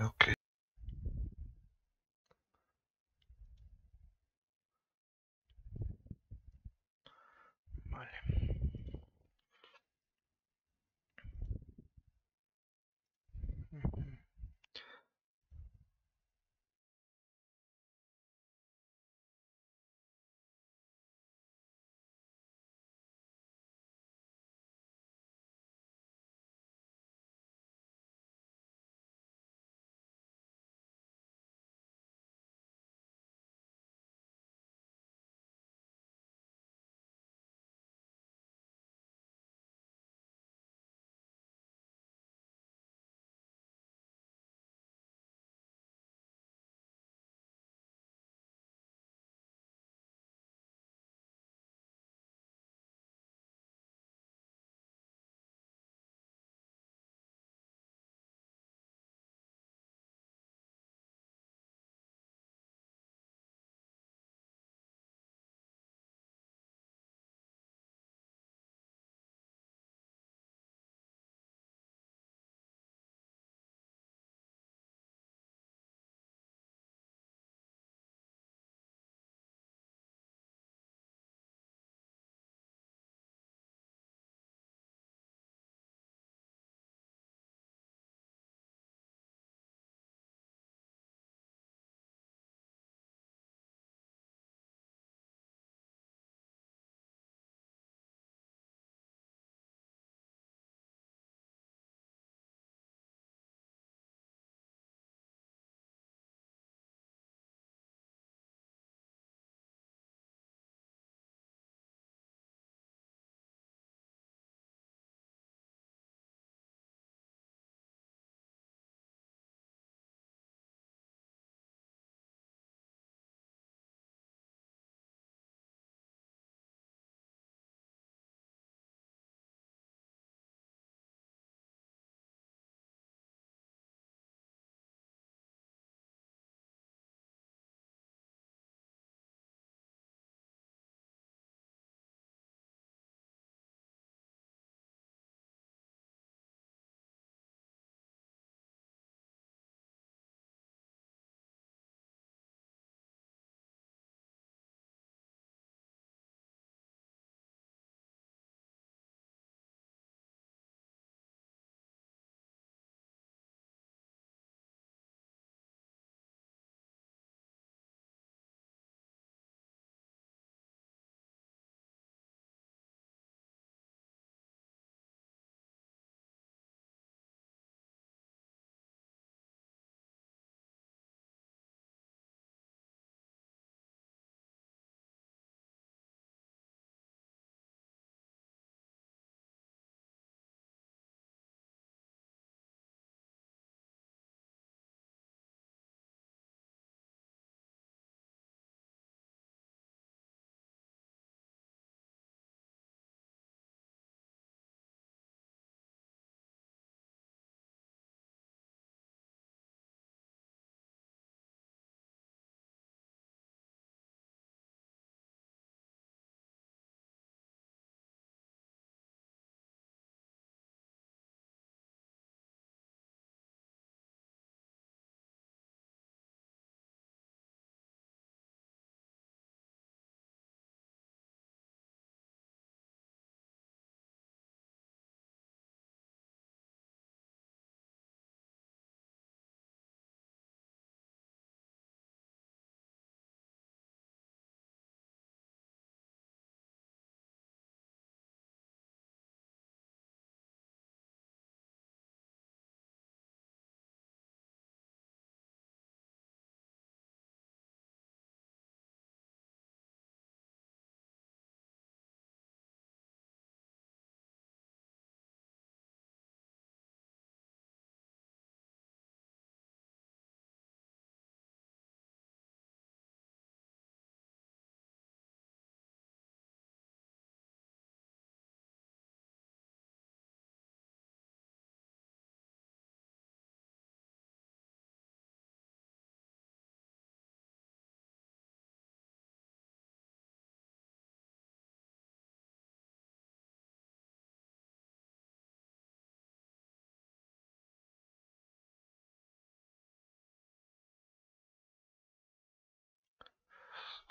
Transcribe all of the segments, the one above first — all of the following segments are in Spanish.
Okay.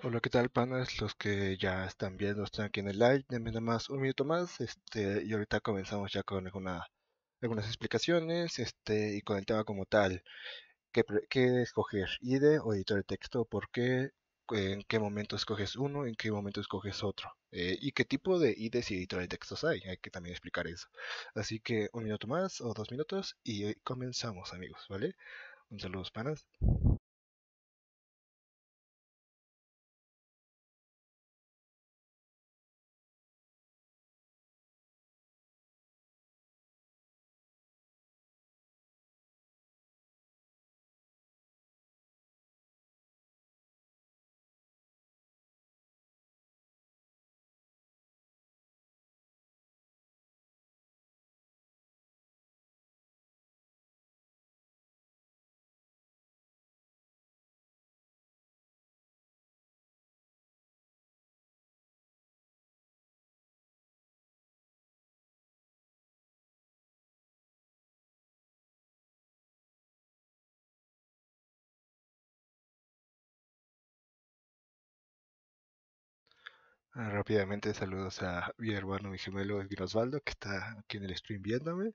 Hola, ¿qué tal, panas? Los que ya están viendo, están aquí en el live, denme nada más un minuto más, este, y ahorita comenzamos ya con alguna, algunas explicaciones, este, y con el tema como tal, qué, qué escoger, IDE o editor de texto, por qué, en qué momento escoges uno, en qué momento escoges otro, eh, y qué tipo de IDEs y editor de textos hay, hay que también explicar eso. Así que un minuto más o dos minutos y comenzamos, amigos, ¿vale? Un saludo, panas. Ah, rápidamente saludos a mi hermano, mi gemelo Osvaldo, que está aquí en el stream viéndome.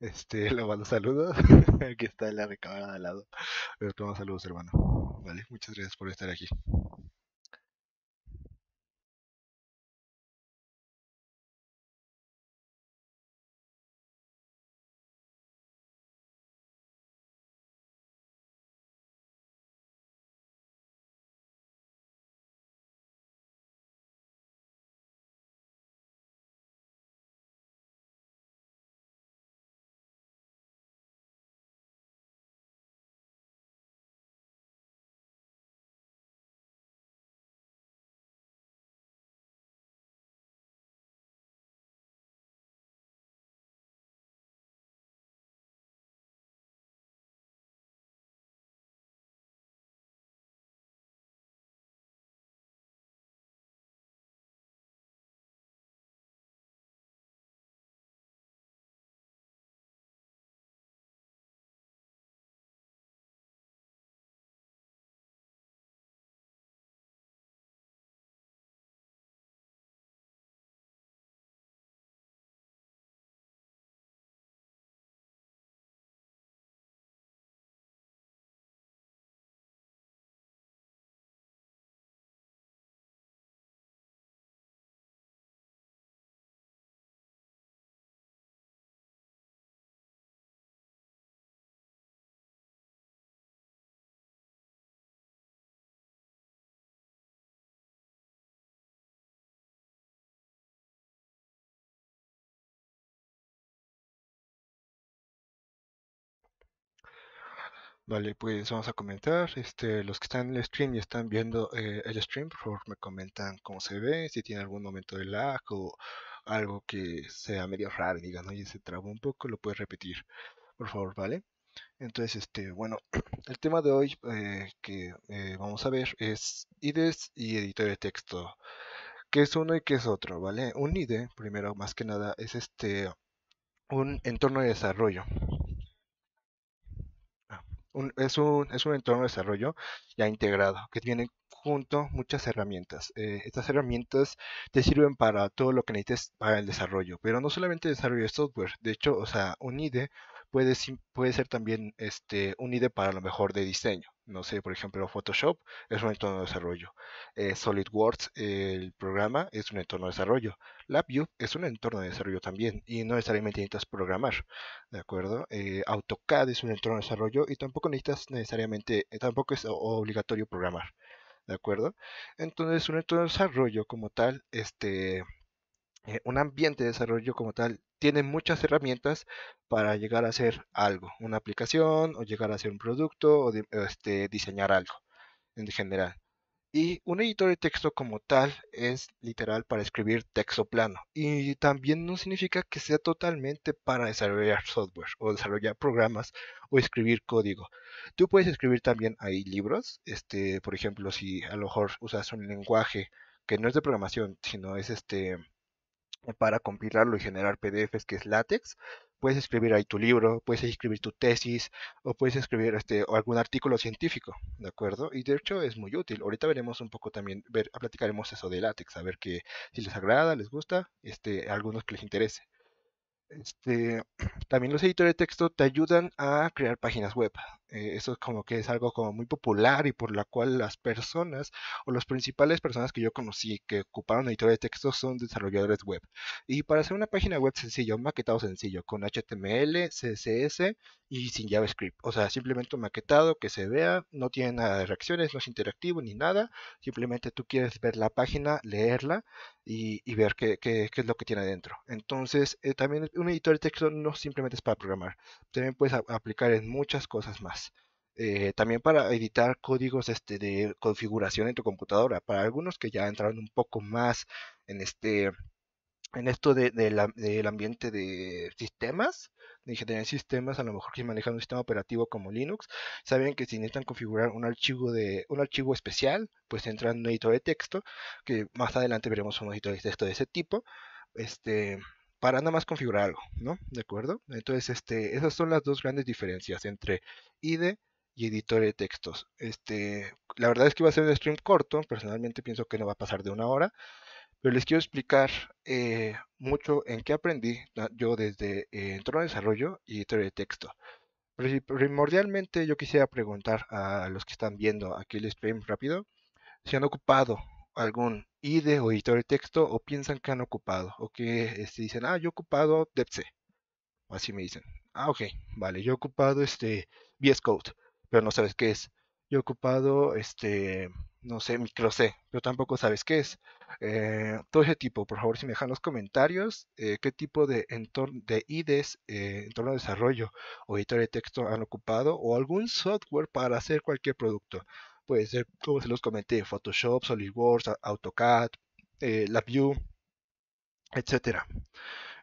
Este, le mando saludos. aquí está en la recámara de al lado. Le tomo saludos, hermano. Vale, muchas gracias por estar aquí. Vale, pues vamos a comentar. Este, los que están en el stream y están viendo eh, el stream, por favor me comentan cómo se ve, si tiene algún momento de lag o algo que sea medio raro digan, oye, se trabó un poco, lo puedes repetir, por favor, ¿vale? Entonces, este, bueno, el tema de hoy eh, que eh, vamos a ver es IDES y editor de texto. ¿Qué es uno y qué es otro? ¿Vale? Un IDE, primero, más que nada, es este un entorno de desarrollo es, un, entorno de desarrollo ya integrado, que tiene junto muchas herramientas. Eh, estas herramientas te sirven para todo lo que necesites para el desarrollo, pero no solamente desarrollo de software, de hecho, o sea, un IDE puede, ser también este, un IDE para lo mejor de diseño. No sé, por ejemplo, Photoshop es un entorno de desarrollo. Eh, SolidWorks, el programa, es un entorno de desarrollo. LabVIEW es un entorno de desarrollo también y no necesariamente necesitas programar, ¿de acuerdo? Eh, AutoCAD es un entorno de desarrollo y tampoco necesitas necesariamente, eh, tampoco es obligatorio programar, ¿de acuerdo? Entonces, un entorno de desarrollo como tal, este, eh, un ambiente de desarrollo como tal tiene muchas herramientas para llegar a hacer algo, una aplicación o llegar a hacer un producto o, este, diseñar algo en general. Y un editor de texto como tal es literal para escribir texto plano. Y también no significa que sea totalmente para desarrollar software o desarrollar programas o escribir código. Tú puedes escribir también ahí libros. Este, por ejemplo, si a lo mejor usas un lenguaje que no es de programación, sino es este para compilarlo y generar PDFs que es LaTeX. Puedes escribir ahí tu libro, puedes escribir tu tesis o puedes escribir este, algún artículo científico, ¿de acuerdo? Y de hecho es muy útil. Ahorita veremos un poco también, ver, platicaremos eso de látex, a ver que, si les agrada, les gusta, este, algunos que les interese. Este, también los editores de texto te ayudan a crear páginas web. Eh, eso es como que es algo como muy popular y por la cual las personas o las principales personas que yo conocí que ocuparon editor de texto son desarrolladores web. Y para hacer una página web sencilla, un maquetado sencillo, con HTML, CSS y sin JavaScript. O sea, simplemente un maquetado que se vea, no tiene nada de reacciones, no es interactivo ni nada. Simplemente tú quieres ver la página, leerla y, ver qué, es lo que tiene adentro. Entonces, eh, también un editor de texto no simplemente es para programar, también puedes aplicar en muchas cosas más. Eh, también para editar códigos este, de configuración en tu computadora. Para algunos que ya entraron un poco más en este en esto del ambiente de sistemas, de ingeniería de sistemas, a lo mejor que manejan un sistema operativo como Linux, saben que si necesitan configurar un archivo de un archivo especial, pues entran en un editor de texto, que más adelante veremos un editor de texto de ese tipo. Este, para nada más configurar algo, ¿no? ¿De acuerdo? Entonces, este, esas son las dos grandes diferencias entre IDE y editor de textos. Este, la verdad es que va a ser un stream corto, personalmente pienso que no va a pasar de una hora, pero les quiero explicar eh, mucho en qué aprendí yo desde eh, entorno de desarrollo y editor de texto. Primordialmente yo quisiera preguntar a los que están viendo aquí el stream rápido si han ocupado algún y de o editor de texto o piensan que han ocupado o que este, dicen, ah, yo he ocupado DevC O así me dicen, ah, ok, vale, yo he ocupado este VS Code, pero no sabes qué es. Yo he ocupado este, no sé, micro C, pero tampoco sabes qué es. Eh, todo ese tipo, por favor, si me dejan los comentarios, eh, qué tipo de, entorno de IDES, eh, entorno de desarrollo o editor de texto han ocupado o algún software para hacer cualquier producto puede ser, como se los comenté, Photoshop, SolidWorks, AutoCAD, eh, LabVIEW, etcétera.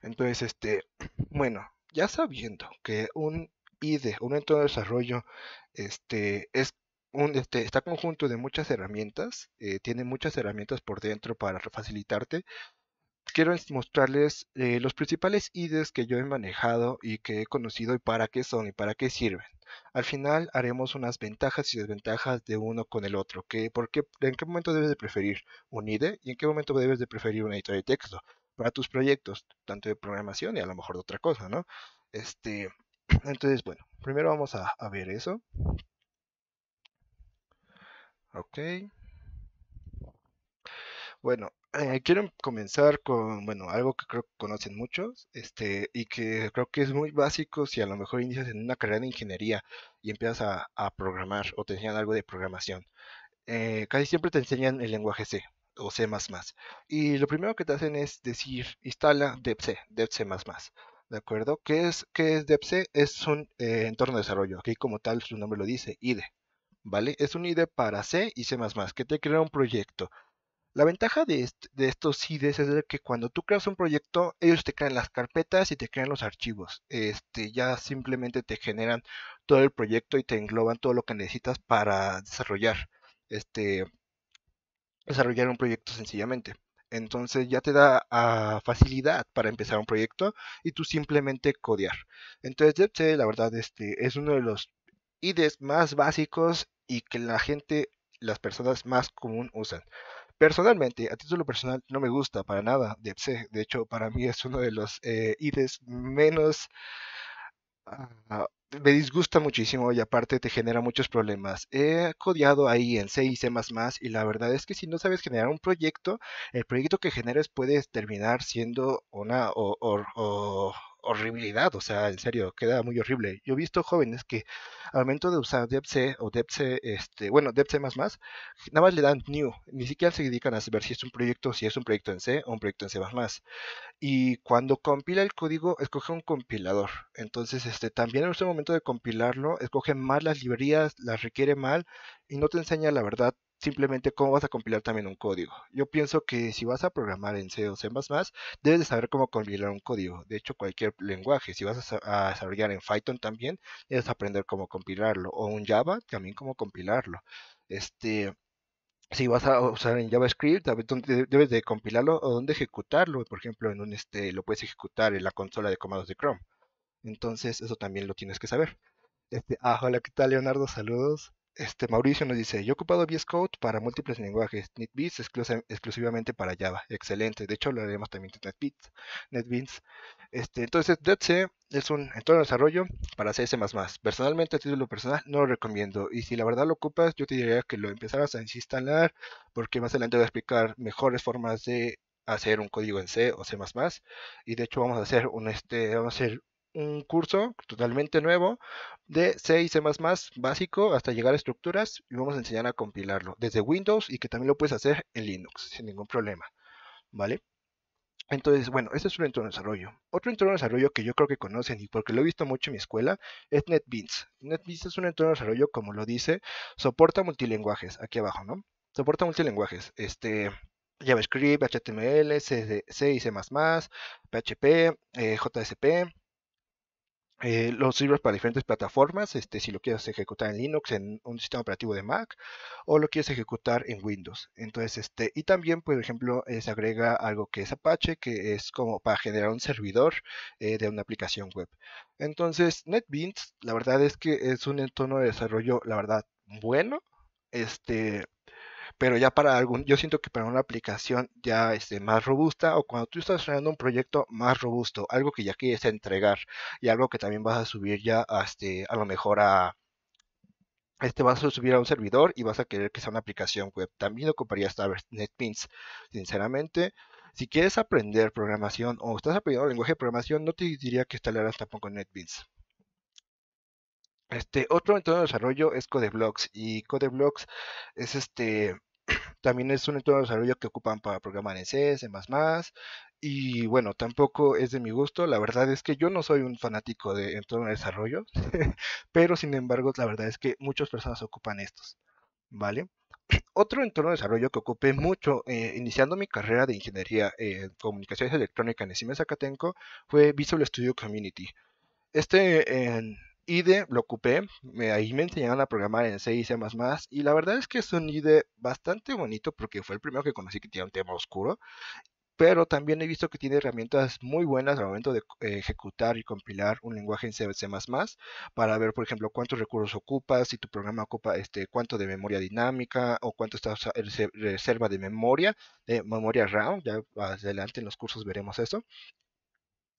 Entonces, este, bueno, ya sabiendo que un IDE, un entorno de desarrollo, este, es un, este, está conjunto de muchas herramientas, eh, tiene muchas herramientas por dentro para facilitarte quiero mostrarles eh, los principales IDEs que yo he manejado y que he conocido y para qué son y para qué sirven. Al final haremos unas ventajas y desventajas de uno con el otro, que por en qué momento debes de preferir un IDE y en qué momento debes de preferir un editor de texto para tus proyectos, tanto de programación y a lo mejor de otra cosa, ¿no? Este, entonces, bueno, primero vamos a ver eso. Ok. Bueno, eh, quiero comenzar con, bueno, algo que creo que conocen muchos, este, y que creo que es muy básico si a lo mejor inicias en una carrera de ingeniería y empiezas a, programar o te enseñan algo de programación. Eh, casi siempre te enseñan el lenguaje C o C++. Y lo primero que te hacen es decir, instala DevC, DevC++. ¿De acuerdo? ¿Qué es, qué es DevC? Es un eh, entorno de desarrollo. Aquí como tal su nombre lo dice, IDE. ¿Vale? Es un IDE para C y C++, que te crea un proyecto. La ventaja de, estos IDEs es que cuando tú creas un proyecto, ellos te crean las carpetas y te crean los archivos. Este, ya simplemente te generan todo el proyecto y te engloban todo lo que necesitas para desarrollar. Este, desarrollar un proyecto sencillamente. Entonces ya te da ah, facilidad para empezar un proyecto y tú simplemente codear. Entonces la verdad este, es uno de los IDEs más básicos y que la gente, las personas más común usan. Personalmente, a título personal, no me gusta para nada de De hecho, para mí es uno de los eh, IDEs menos... Ah, me disgusta muchísimo y aparte te genera muchos problemas. He codiado ahí en C y C++ y la verdad es que si no sabes generar un proyecto, el proyecto que generes puede terminar siendo una o horribilidad, o sea, en serio, queda muy horrible. Yo he visto jóvenes que al momento de usar C o C este, bueno, DepC nada más le dan new, ni siquiera se dedican a saber si es un proyecto, si es un proyecto en C o un proyecto en C Y cuando compila el código, escoge un compilador. Entonces, este, también en este momento de compilarlo, escoge mal las librerías, las requiere mal y no te enseña la verdad simplemente cómo vas a compilar también un código. Yo pienso que si vas a programar en C o C++, debes de saber cómo compilar un código. De hecho, cualquier lenguaje, si vas a desarrollar en Python también, debes aprender cómo compilarlo. O un Java, también cómo compilarlo. Este, si vas a usar en JavaScript, debes de compilarlo o dónde ejecutarlo. Por ejemplo, en un este, lo puedes ejecutar en la consola de comandos de Chrome. Entonces, eso también lo tienes que saber. Este, ah, hola, ¿qué tal, Leonardo? Saludos este Mauricio nos dice, yo he ocupado VS Code para múltiples lenguajes, NetBeans exclusivamente para Java, excelente, de hecho lo haremos también de NetBeans. Este, entonces, DETC es un entorno de desarrollo para C++ Personalmente, a título personal, no lo recomiendo, y si la verdad lo ocupas, yo te diría que lo empezaras a instalar, porque más adelante voy a explicar mejores formas de hacer un código en C o C++, y de hecho vamos a hacer un, este, vamos a un curso totalmente nuevo de C y C++ básico hasta llegar a estructuras y vamos a enseñar a compilarlo desde Windows y que también lo puedes hacer en Linux sin ningún problema, ¿vale? Entonces, bueno, este es un entorno de desarrollo. Otro entorno de desarrollo que yo creo que conocen y porque lo he visto mucho en mi escuela es NetBeans. NetBeans es un entorno de desarrollo, como lo dice, soporta multilenguajes, aquí abajo, ¿no? Soporta multilenguajes, este, JavaScript, HTML, C, y C++, PHP, JSP, eh, los sirve para diferentes plataformas, este, si lo quieres ejecutar en Linux, en un sistema operativo de Mac, o lo quieres ejecutar en Windows. Entonces, este, y también, por ejemplo, eh, se agrega algo que es Apache, que es como para generar un servidor eh, de una aplicación web. Entonces, NetBeans, la verdad es que es un entorno de desarrollo, la verdad, bueno. Este, pero ya para algún, yo siento que para una aplicación ya este, más robusta o cuando tú estás creando un proyecto más robusto, algo que ya quieres entregar y algo que también vas a subir ya a, este, a lo mejor a, este vas a subir a un servidor y vas a querer que sea una aplicación web. También ocuparía esta NetBeans, sinceramente. Si quieres aprender programación o estás aprendiendo lenguaje de programación, no te diría que instalaras tampoco NetBeans. Este, otro entorno de desarrollo es CodeBlocks y CodeBlocks es este también es un entorno de desarrollo que ocupan para programar en C, C++ y bueno, tampoco es de mi gusto, la verdad es que yo no soy un fanático de entorno de desarrollo, pero sin embargo la verdad es que muchas personas ocupan estos, ¿vale? Otro entorno de desarrollo que ocupé mucho eh, iniciando mi carrera de ingeniería en comunicaciones electrónicas en el CIME Zacatenco fue Visual Studio Community. Este, IDE lo ocupé, ahí me enseñaron a programar en C y C++, y la verdad es que es un IDE bastante bonito porque fue el primero que conocí que tiene un tema oscuro, pero también he visto que tiene herramientas muy buenas al momento de eh, ejecutar y compilar un lenguaje en C++ para ver, por ejemplo, cuántos recursos ocupas, si tu programa ocupa este, cuánto de memoria dinámica o cuánto está reserva de memoria, de memoria RAM, ya adelante en los cursos veremos eso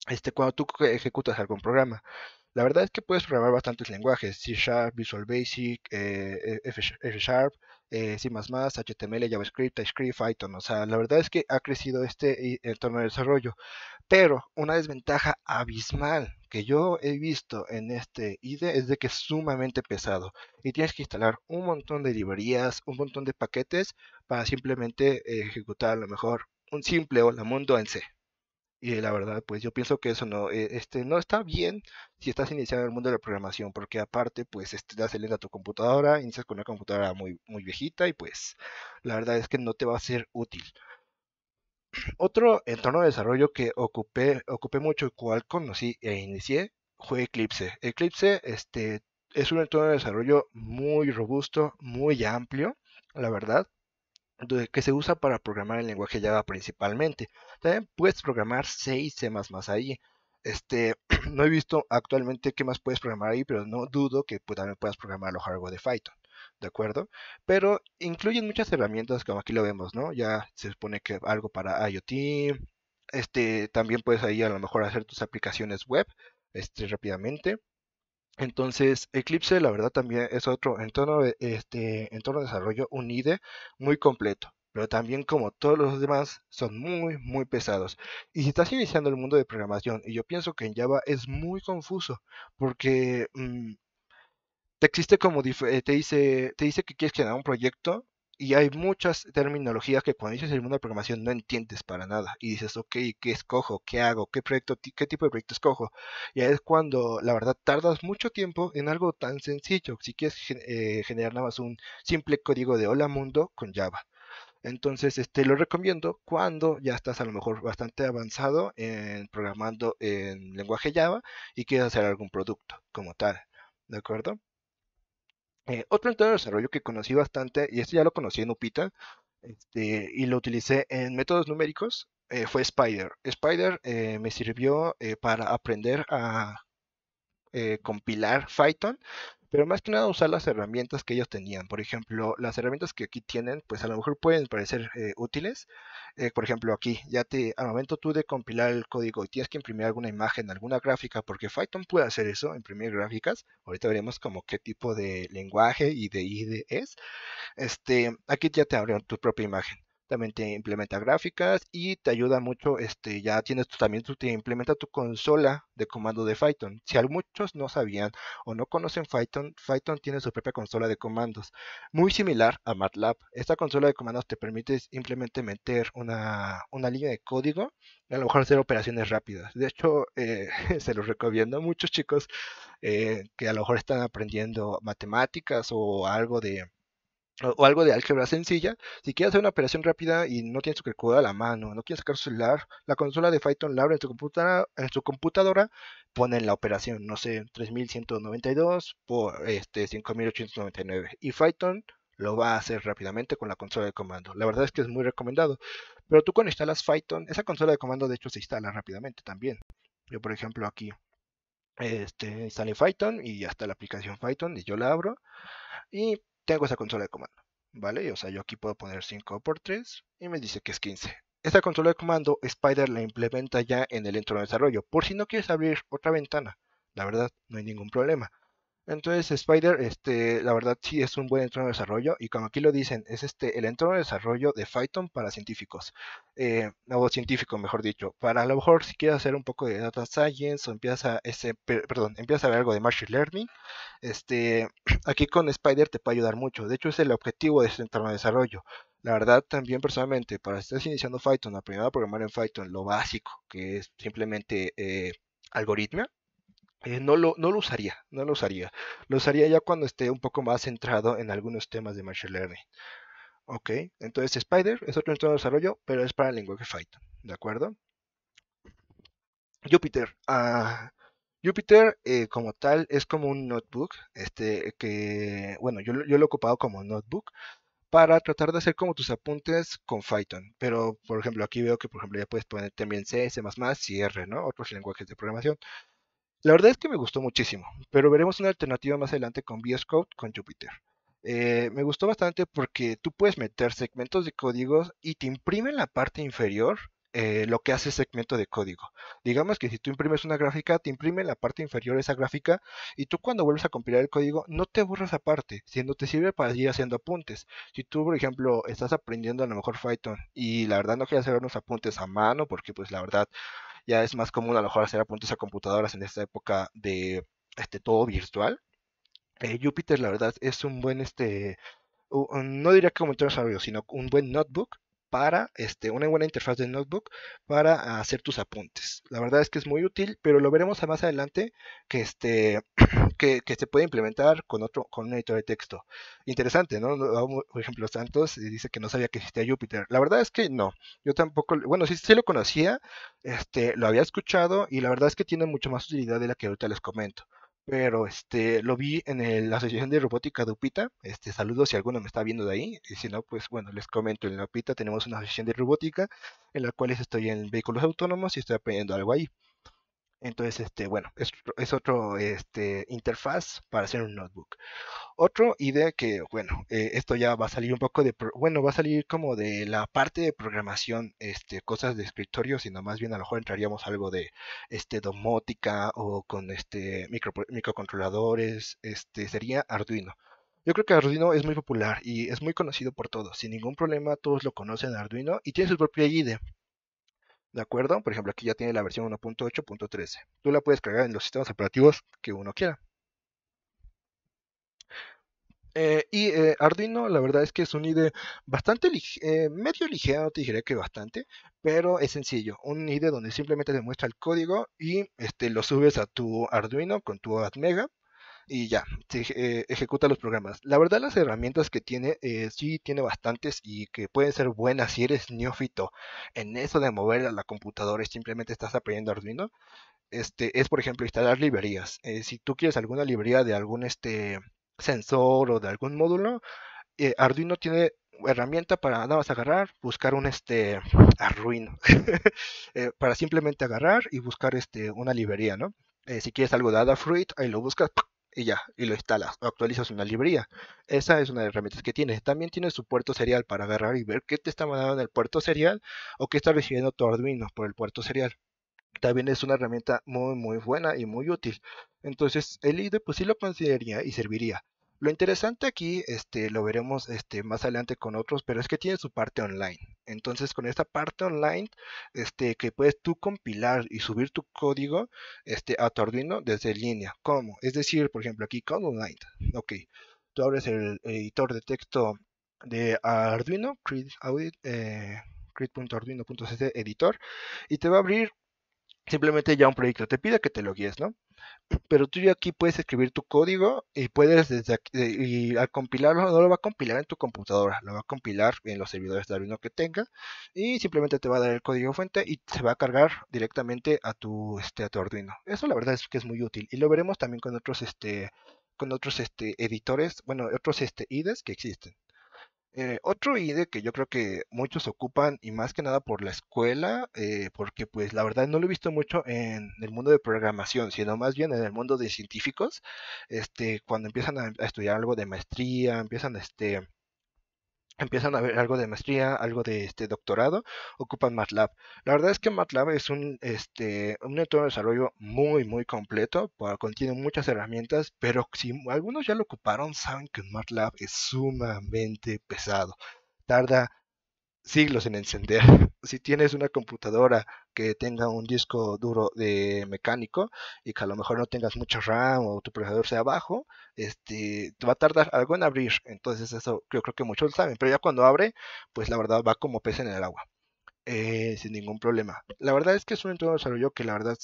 este, cuando tú ejecutas algún programa. La verdad es que puedes programar bastantes lenguajes, C Sharp, Visual Basic, eh, eh, F, Sharp, eh, C++, HTML, JavaScript, TypeScript, Python. O sea, la verdad es que ha crecido este entorno de desarrollo. Pero una desventaja abismal que yo he visto en este IDE es de que es sumamente pesado y tienes que instalar un montón de librerías, un montón de paquetes para simplemente ejecutar a lo mejor un simple hola mundo en C. Y eh, la verdad, pues yo pienso que eso no, eh, este, no está bien si estás iniciando el mundo de la programación, porque aparte, pues este, das el a tu computadora, inicias con una computadora muy, muy viejita y pues la verdad es que no te va a ser útil. Otro entorno de desarrollo que ocupé, ocupé mucho, y cual conocí e inicié, fue Eclipse. Eclipse este, es un entorno de desarrollo muy robusto, muy amplio, la verdad que se usa para programar el lenguaje Java principalmente. También puedes programar C y C++ ahí. Este, no he visto actualmente qué más puedes programar ahí, pero no dudo que pues, también puedas programar los largo de Python. ¿De acuerdo? Pero incluyen muchas herramientas, como aquí lo vemos, ¿no? Ya se supone que algo para IoT. Este, también puedes ahí a lo mejor hacer tus aplicaciones web este, rápidamente. Entonces, Eclipse, la verdad, también es otro entorno, este, entorno de desarrollo unide muy completo pero también como todos los demás son muy muy pesados. Y si estás iniciando el mundo de programación, y yo pienso que en Java es muy confuso, porque mm, te existe como eh, te dice, te dice que quieres crear un proyecto, y hay muchas terminologías que cuando dices el mundo de programación no entiendes para nada. Y dices, ok, ¿qué escojo? ¿Qué hago? ¿Qué proyecto, qué tipo de proyecto escojo? Y es cuando, la verdad, tardas mucho tiempo en algo tan sencillo. Si quieres eh, generar nada más un simple código de hola mundo con Java. Entonces, este, lo recomiendo cuando ya estás a lo mejor bastante avanzado en programando en lenguaje Java y quieres hacer algún producto como tal. ¿De acuerdo? Eh, otro entorno de desarrollo que conocí bastante, y este ya lo conocí en Upita, este, y lo utilicé en métodos numéricos, eh, fue Spider. Spider eh, me sirvió para aprender a compilar Python pero más que nada usar las herramientas que ellos tenían. Por ejemplo, las herramientas que aquí tienen, pues a lo mejor pueden parecer eh, útiles. Eh, por ejemplo, aquí ya te, al momento tú de compilar el código y tienes que imprimir alguna imagen, alguna gráfica, porque Python puede hacer eso, imprimir gráficas. Ahorita veremos como qué tipo de lenguaje y de IDE es. Este, aquí ya te abrió tu propia imagen también te implementa gráficas y te ayuda mucho, este, ya tienes también tu implementa tu consola de comando de Python. Si muchos no sabían o no conocen Python, Python tiene su propia consola de comandos, muy similar a MATLAB. Esta consola de comandos te permite simplemente meter una, línea de código y a lo mejor hacer operaciones rápidas. De hecho, eh, se los recomiendo a muchos chicos eh, que a lo mejor están aprendiendo matemáticas o algo de o, algo de álgebra sencilla, si quieres hacer una operación rápida y no tienes tu calculadora a la mano, no quieres sacar tu celular, la consola de Python la abre en tu computadora, en computadora ponen la operación, no sé, 3192 por este 5899 y Python lo va a hacer rápidamente con la consola de comando. La verdad es que es muy recomendado. Pero tú cuando instalas Python, esa consola de comando de hecho se instala rápidamente también. Yo por ejemplo aquí este, instalé Python y ya está la aplicación Python y yo la abro. Y tengo esa consola de comando, ¿vale? O sea, yo aquí puedo poner 5 por 3 y me dice que es 15. Esta consola de comando Spider la implementa ya en el entorno de desarrollo, por si no quieres abrir otra ventana. La verdad, no hay ningún problema. Entonces, Spider, este, la verdad sí es un buen entorno de desarrollo y como aquí lo dicen, es este el entorno de desarrollo de Python para científicos, eh, o científico, mejor dicho. Para a lo mejor si quieres hacer un poco de data science o empiezas a, ese, perdón, empiezas a ver algo de machine learning, este, aquí con Spider te puede ayudar mucho. De hecho, es el objetivo de este entorno de desarrollo. La verdad, también personalmente, para si estás iniciando Python, aprender a programar en Python, lo básico, que es simplemente eh, eh, no, lo, usaría, no lo usaría. Lo usaría ya cuando esté un poco más centrado en algunos temas de Machine Learning. Ok, entonces Spider es otro entorno de desarrollo, pero es para el lenguaje Python, ¿de acuerdo? Jupyter. Ah, Jupyter eh, como tal es como un notebook, este que, bueno, yo, lo he ocupado como notebook para tratar de hacer como tus apuntes con Python. Pero, por ejemplo, aquí veo que, por ejemplo, ya puedes poner también C, C++ R, ¿no? Otros lenguajes de programación. La verdad es que me gustó muchísimo, pero veremos una alternativa más adelante con VS Code con Jupyter. Eh, me gustó bastante porque tú puedes meter segmentos de códigos y te imprime en la parte inferior eh, lo que hace el segmento de código. Digamos que si tú imprimes una gráfica, te imprime en la parte inferior esa gráfica y tú cuando vuelves a compilar el código no te borras aparte, sino te sirve para ir haciendo apuntes. Si tú, por ejemplo, estás aprendiendo a lo mejor Python y la verdad no quieres hacer unos apuntes a mano porque pues la verdad ya es más común a lo mejor hacer apuntes a computadoras en esta época de este, todo virtual. Eh, Jupyter, la verdad, es un buen, este, no diría que como desarrollo, sino un buen notebook para este, una buena interfaz de notebook para hacer tus apuntes. La verdad es que es muy útil, pero lo veremos más adelante que este que, se puede implementar con otro con un editor de texto. Interesante, ¿no? Por ejemplo, Santos dice que no sabía que existía Jupyter. La verdad es que no. Yo tampoco, bueno, sí, se lo conocía, este, lo había escuchado y la verdad es que tiene mucha más utilidad de la que ahorita les comento. Pero este, lo vi en la Asociación de Robótica de UPITA. Este, saludos si alguno me está viendo de ahí. Y si no, pues bueno, les comento. En la UPITA tenemos una asociación de robótica en la cual estoy en vehículos autónomos y estoy aprendiendo algo ahí. Entonces, este, bueno, es, es otro este, interfaz para hacer un notebook. Otra idea que, bueno, eh, esto ya va a salir un poco de, bueno, va a salir como de la parte de programación, este, cosas de escritorio, sino más bien a lo mejor entraríamos algo de, este, domótica o con, este, micro, microcontroladores, este, sería Arduino. Yo creo que Arduino es muy popular y es muy conocido por todos. Sin ningún problema, todos lo conocen Arduino y tiene su propia IDE. ¿De acuerdo? Por ejemplo, aquí ya tiene la versión 1.8.13. Tú la puedes cargar en los sistemas operativos que uno quiera. Eh, y eh, Arduino, la verdad es que es un IDE bastante eh, medio ligero, te diré que bastante, pero es sencillo. Un IDE donde simplemente te muestra el código y este, lo subes a tu Arduino con tu AdMega y ya, se eh, ejecuta los programas. La verdad las herramientas que tiene, eh, sí tiene bastantes y que pueden ser buenas si eres neófito en eso de mover a la computadora y simplemente estás aprendiendo Arduino. Este, es por ejemplo instalar librerías. Eh, si tú quieres alguna librería de algún este, sensor o de algún módulo, eh, Arduino tiene herramienta para nada más agarrar, buscar un este Arduino para simplemente agarrar y buscar este una librería, ¿no? si quieres algo de Adafruit, ahí lo buscas, y ya, y lo instalas o actualizas una librería. Esa es una de las herramientas que tienes. También tiene su puerto serial para agarrar y ver qué te está mandando en el puerto serial o qué está recibiendo tu Arduino por el puerto serial. También es una herramienta muy muy buena y muy útil. Entonces el IDE pues sí lo consideraría y serviría. Lo interesante aquí, este, lo veremos este, más adelante con otros, pero es que tiene su parte online. Entonces con esta parte online, este, que puedes tú compilar y subir tu código este, a tu Arduino desde línea. ¿Cómo? Es decir, por ejemplo, aquí con online. Ok, tú abres el editor de texto de Arduino, Creed Eh, editor y te va a abrir simplemente ya un proyecto. Te pide que te lo guíes, ¿no? pero tú ya aquí puedes escribir tu código y puedes desde aquí, y al compilarlo no lo va a compilar en tu computadora, lo va a compilar en los servidores de Arduino que tenga y simplemente te va a dar el código fuente y se va a cargar directamente a tu este tu Arduino. Eso la verdad es que es muy útil y lo veremos también con otros este con otros este editores, bueno, otros este IDEs que existen. Eh, otro IDE que yo creo que muchos ocupan y más que nada por la escuela, eh, porque pues la verdad no lo he visto mucho en el mundo de programación, sino más bien en el mundo de científicos, este, cuando empiezan a, a estudiar algo de maestría, empiezan este, empiezan a ver algo de maestría, algo de este doctorado, ocupan MATLAB. La verdad es que MATLAB es un, este, un entorno de desarrollo muy, muy completo, contiene muchas herramientas, pero si algunos ya lo ocuparon, saben que MATLAB es sumamente pesado. Tarda siglos en encender. Si tienes una computadora que tenga un disco duro de mecánico y que a lo mejor no tengas mucho RAM o tu procesador sea bajo, este, te va a tardar algo en abrir. Entonces eso yo creo que muchos lo saben, pero ya cuando abre, pues la verdad va como pez en el agua. Eh, sin ningún problema. La verdad es que es un entorno de desarrollo que la verdad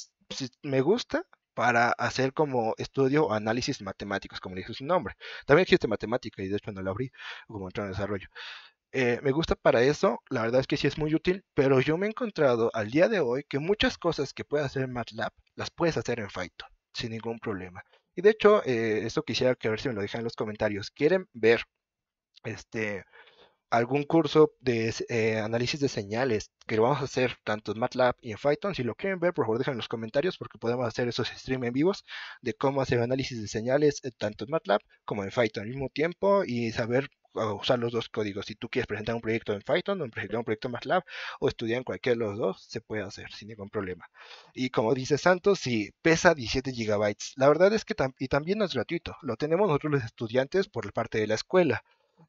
me gusta, para hacer como estudio o análisis matemáticos, como le dice su nombre. También existe matemática y de hecho no la abrí como entorno de desarrollo. Eh, me gusta para eso, la verdad es que sí es muy útil, pero yo me he encontrado al día de hoy que muchas cosas que puedes hacer en MATLAB las puedes hacer en Python sin ningún problema. Y de hecho, eso eh, esto quisiera que a ver si me lo dejan en los comentarios. ¿Quieren ver este algún curso de eh, análisis de señales que lo vamos a hacer tanto en MATLAB y en Python? Si lo quieren ver, por favor, dejen en los comentarios porque podemos hacer esos stream en vivos de cómo hacer análisis de señales tanto en MATLAB como en Python al mismo tiempo y saber usar los dos códigos. Si tú quieres presentar un proyecto en Python, o un proyecto en MATLAB, o estudiar en cualquiera de los dos, se puede hacer sin ningún problema. Y como dice Santos, si pesa 17 GB. La verdad es que y también es gratuito. Lo tenemos nosotros los estudiantes por parte de la escuela.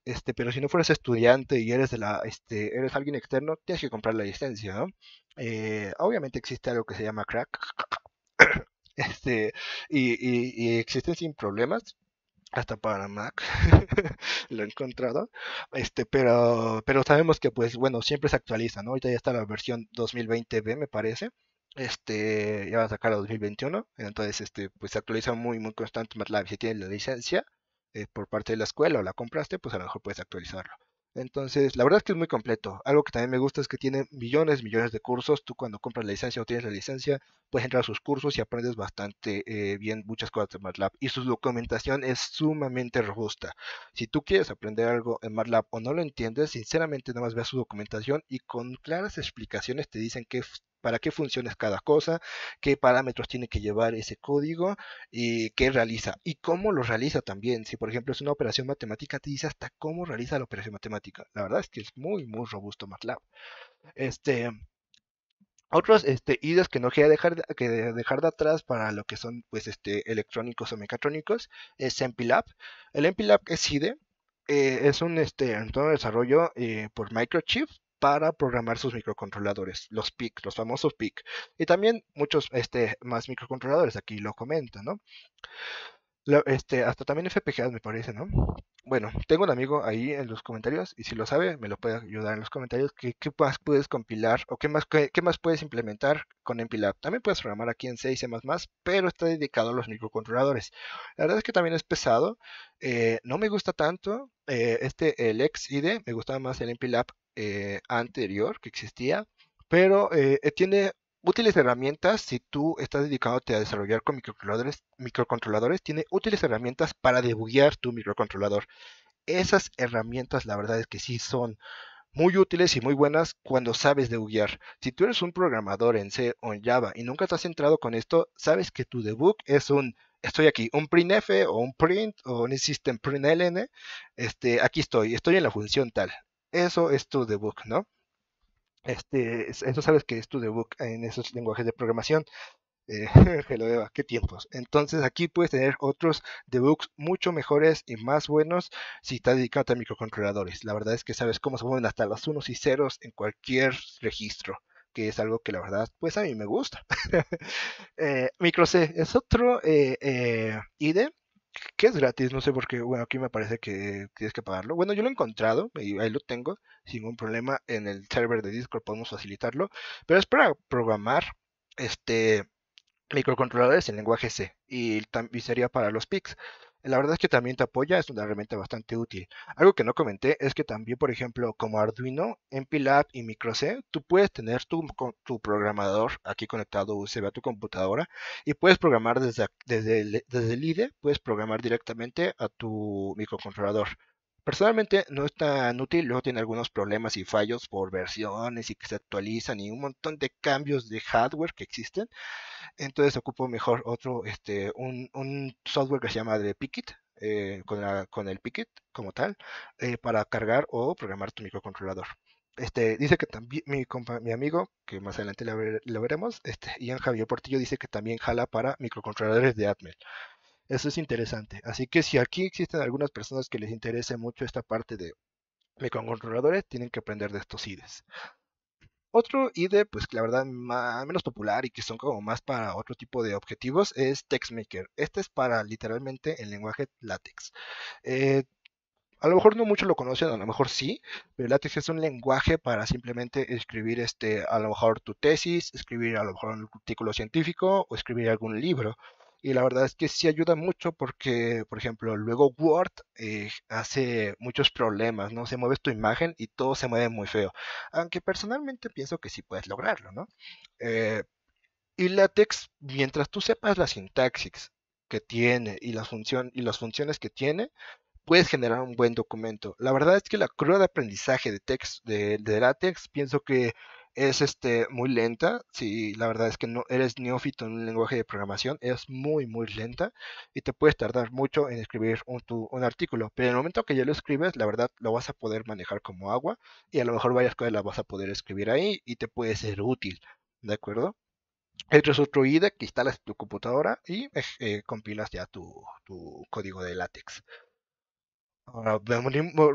Este, pero si no fueras estudiante y eres de la, este, eres alguien externo, tienes que comprar la licencia, eh, obviamente existe algo que se llama crack. Este, y, y, y existen sin problemas, hasta para Mac lo he encontrado este pero pero sabemos que pues bueno siempre se actualiza no ahorita ya está la versión 2020b me parece este ya va a sacar la 2021 entonces este pues se actualiza muy muy constante MATLAB si tienes la licencia eh, por parte de la escuela o la compraste pues a lo mejor puedes actualizarlo entonces, la verdad es que es muy completo. Algo que también me gusta es que tiene millones, millones de cursos. Tú cuando compras la licencia o tienes la licencia, puedes entrar a sus cursos y aprendes bastante eh, bien muchas cosas de MATLAB. Y su documentación es sumamente robusta. Si tú quieres aprender algo en MATLAB o no lo entiendes, sinceramente nada más veas su documentación y con claras explicaciones te dicen qué para qué funciona cada cosa, qué parámetros tiene que llevar ese código y qué realiza y cómo lo realiza también. Si por ejemplo es una operación matemática, te dice hasta cómo realiza la operación matemática. La verdad es que es muy, muy robusto MATLAB. Este, otros este, IDEs que no quería dejar de, dejar de atrás para lo que son pues, este, electrónicos o mecatrónicos es MPLAB. El MPLAB es IDE, eh, es un este, entorno de desarrollo eh, por Microchip para programar sus microcontroladores, los PIC, los famosos PIC. Y también muchos este, más microcontroladores, aquí lo comentan, ¿no? este, hasta también FPGAs me parece, ¿no? Bueno, tengo un amigo ahí en los comentarios y si lo sabe me lo puede ayudar en los comentarios. ¿Qué, más puedes compilar o qué más, qué, más puedes implementar con MPLAB? También puedes programar aquí en C y C++, pero está dedicado a los microcontroladores. La verdad es que también es pesado. Eh, no me gusta tanto eh, este el me gustaba más el MPLAB eh, anterior que existía, pero eh, eh, tiene útiles herramientas si tú estás dedicándote a desarrollar con microcontroladores, microcontroladores tiene útiles herramientas para debuguear tu microcontrolador. Esas herramientas la verdad es que sí son muy útiles y muy buenas cuando sabes debuguear. Si tú eres un programador en C o en Java y nunca estás centrado con esto, sabes que tu debug es un estoy aquí, un printf o un print o un system println, este, aquí estoy, estoy en la función tal eso es tu debug, ¿no? Este, eso sabes que es tu debug en esos lenguajes de programación. Eh, qué tiempos. Entonces aquí puedes tener otros debugs mucho mejores y más buenos si estás dedicado a microcontroladores. La verdad es que sabes cómo se mueven hasta los unos y ceros en cualquier registro que es algo que la verdad, pues a mí me gusta. Eh, micro microC es otro eh, eh IDE que es gratis, no sé por qué, bueno, aquí me parece que tienes que pagarlo. Bueno, yo lo he encontrado, y ahí lo tengo, sin ningún problema, en el server de Discord podemos facilitarlo, pero es para programar este microcontroladores en lenguaje C y, y sería para los PICs la verdad es que también te apoya, es una herramienta bastante útil. Algo que no comenté es que también, por ejemplo, como Arduino, MPLAB y MicroC, tú puedes tener tu, programador aquí conectado USB a tu computadora y puedes programar desde, desde, desde el IDE, puedes programar directamente a tu microcontrolador. Personalmente no es tan útil, luego tiene algunos problemas y fallos por versiones y que se actualizan y un montón de cambios de hardware que existen. Entonces ocupo mejor otro, este, un, software que se llama de Picket, eh, con, el Picket como tal, eh, para cargar o programar tu microcontrolador. Este, dice que también mi, amigo, que más adelante lo, veremos, este, Ian Javier Portillo dice que también jala para microcontroladores de Atmel. Eso es interesante. Así que si aquí existen algunas personas que les interese mucho esta parte de microcontroladores, tienen que aprender de estos IDEs. Otro IDE, pues la verdad, más, menos popular y que son como más para otro tipo de objetivos, es TextMaker. Este es para literalmente el lenguaje LaTeX. Eh, a lo mejor no muchos lo conocen, a lo mejor sí, pero LaTeX es un lenguaje para simplemente escribir, este, a lo mejor tu tesis, escribir a lo mejor un artículo científico o escribir algún libro y la verdad es que sí ayuda mucho porque, por ejemplo, luego Word eh, hace muchos problemas, ¿no? Se mueve tu imagen y todo se mueve muy feo. Aunque personalmente pienso que sí puedes lograrlo, ¿no? Eh, y LaTeX, mientras tú sepas la sintaxis que tiene y, función, y las funciones que tiene, puedes generar un buen documento. La verdad es que la curva de aprendizaje de, text, de LaTeX pienso que es este, muy lenta. Si la verdad es que no eres neófito en un lenguaje de programación, es muy, muy lenta y te puedes tardar mucho en escribir un, artículo. Pero en el momento que ya lo escribes, la verdad lo vas a poder manejar como agua y a lo mejor varias cosas las vas a poder escribir ahí y te puede ser útil. ¿De acuerdo? Esto es otro IDE que instalas tu computadora y eh, compilas ya tu, tu código de látex. Ahora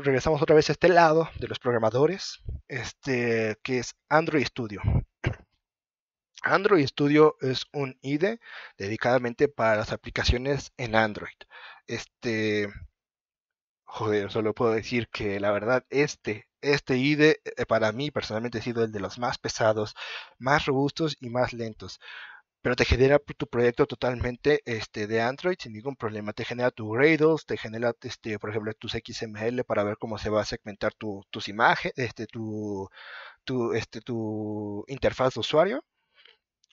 regresamos otra vez a este lado de los programadores, este, que es Android Studio. Android Studio es un IDE dedicadamente para las aplicaciones en Android. Este, joder, solo puedo decir que la verdad este, este IDE eh, para mí personalmente ha sido el de los más pesados, más robustos y más lentos pero te genera tu proyecto totalmente este, de Android sin ningún problema. Te genera tu Gradle, te genera, este, por ejemplo, tus XML para ver cómo se va a segmentar tus imágenes, este, tu, este, tu interfaz de usuario.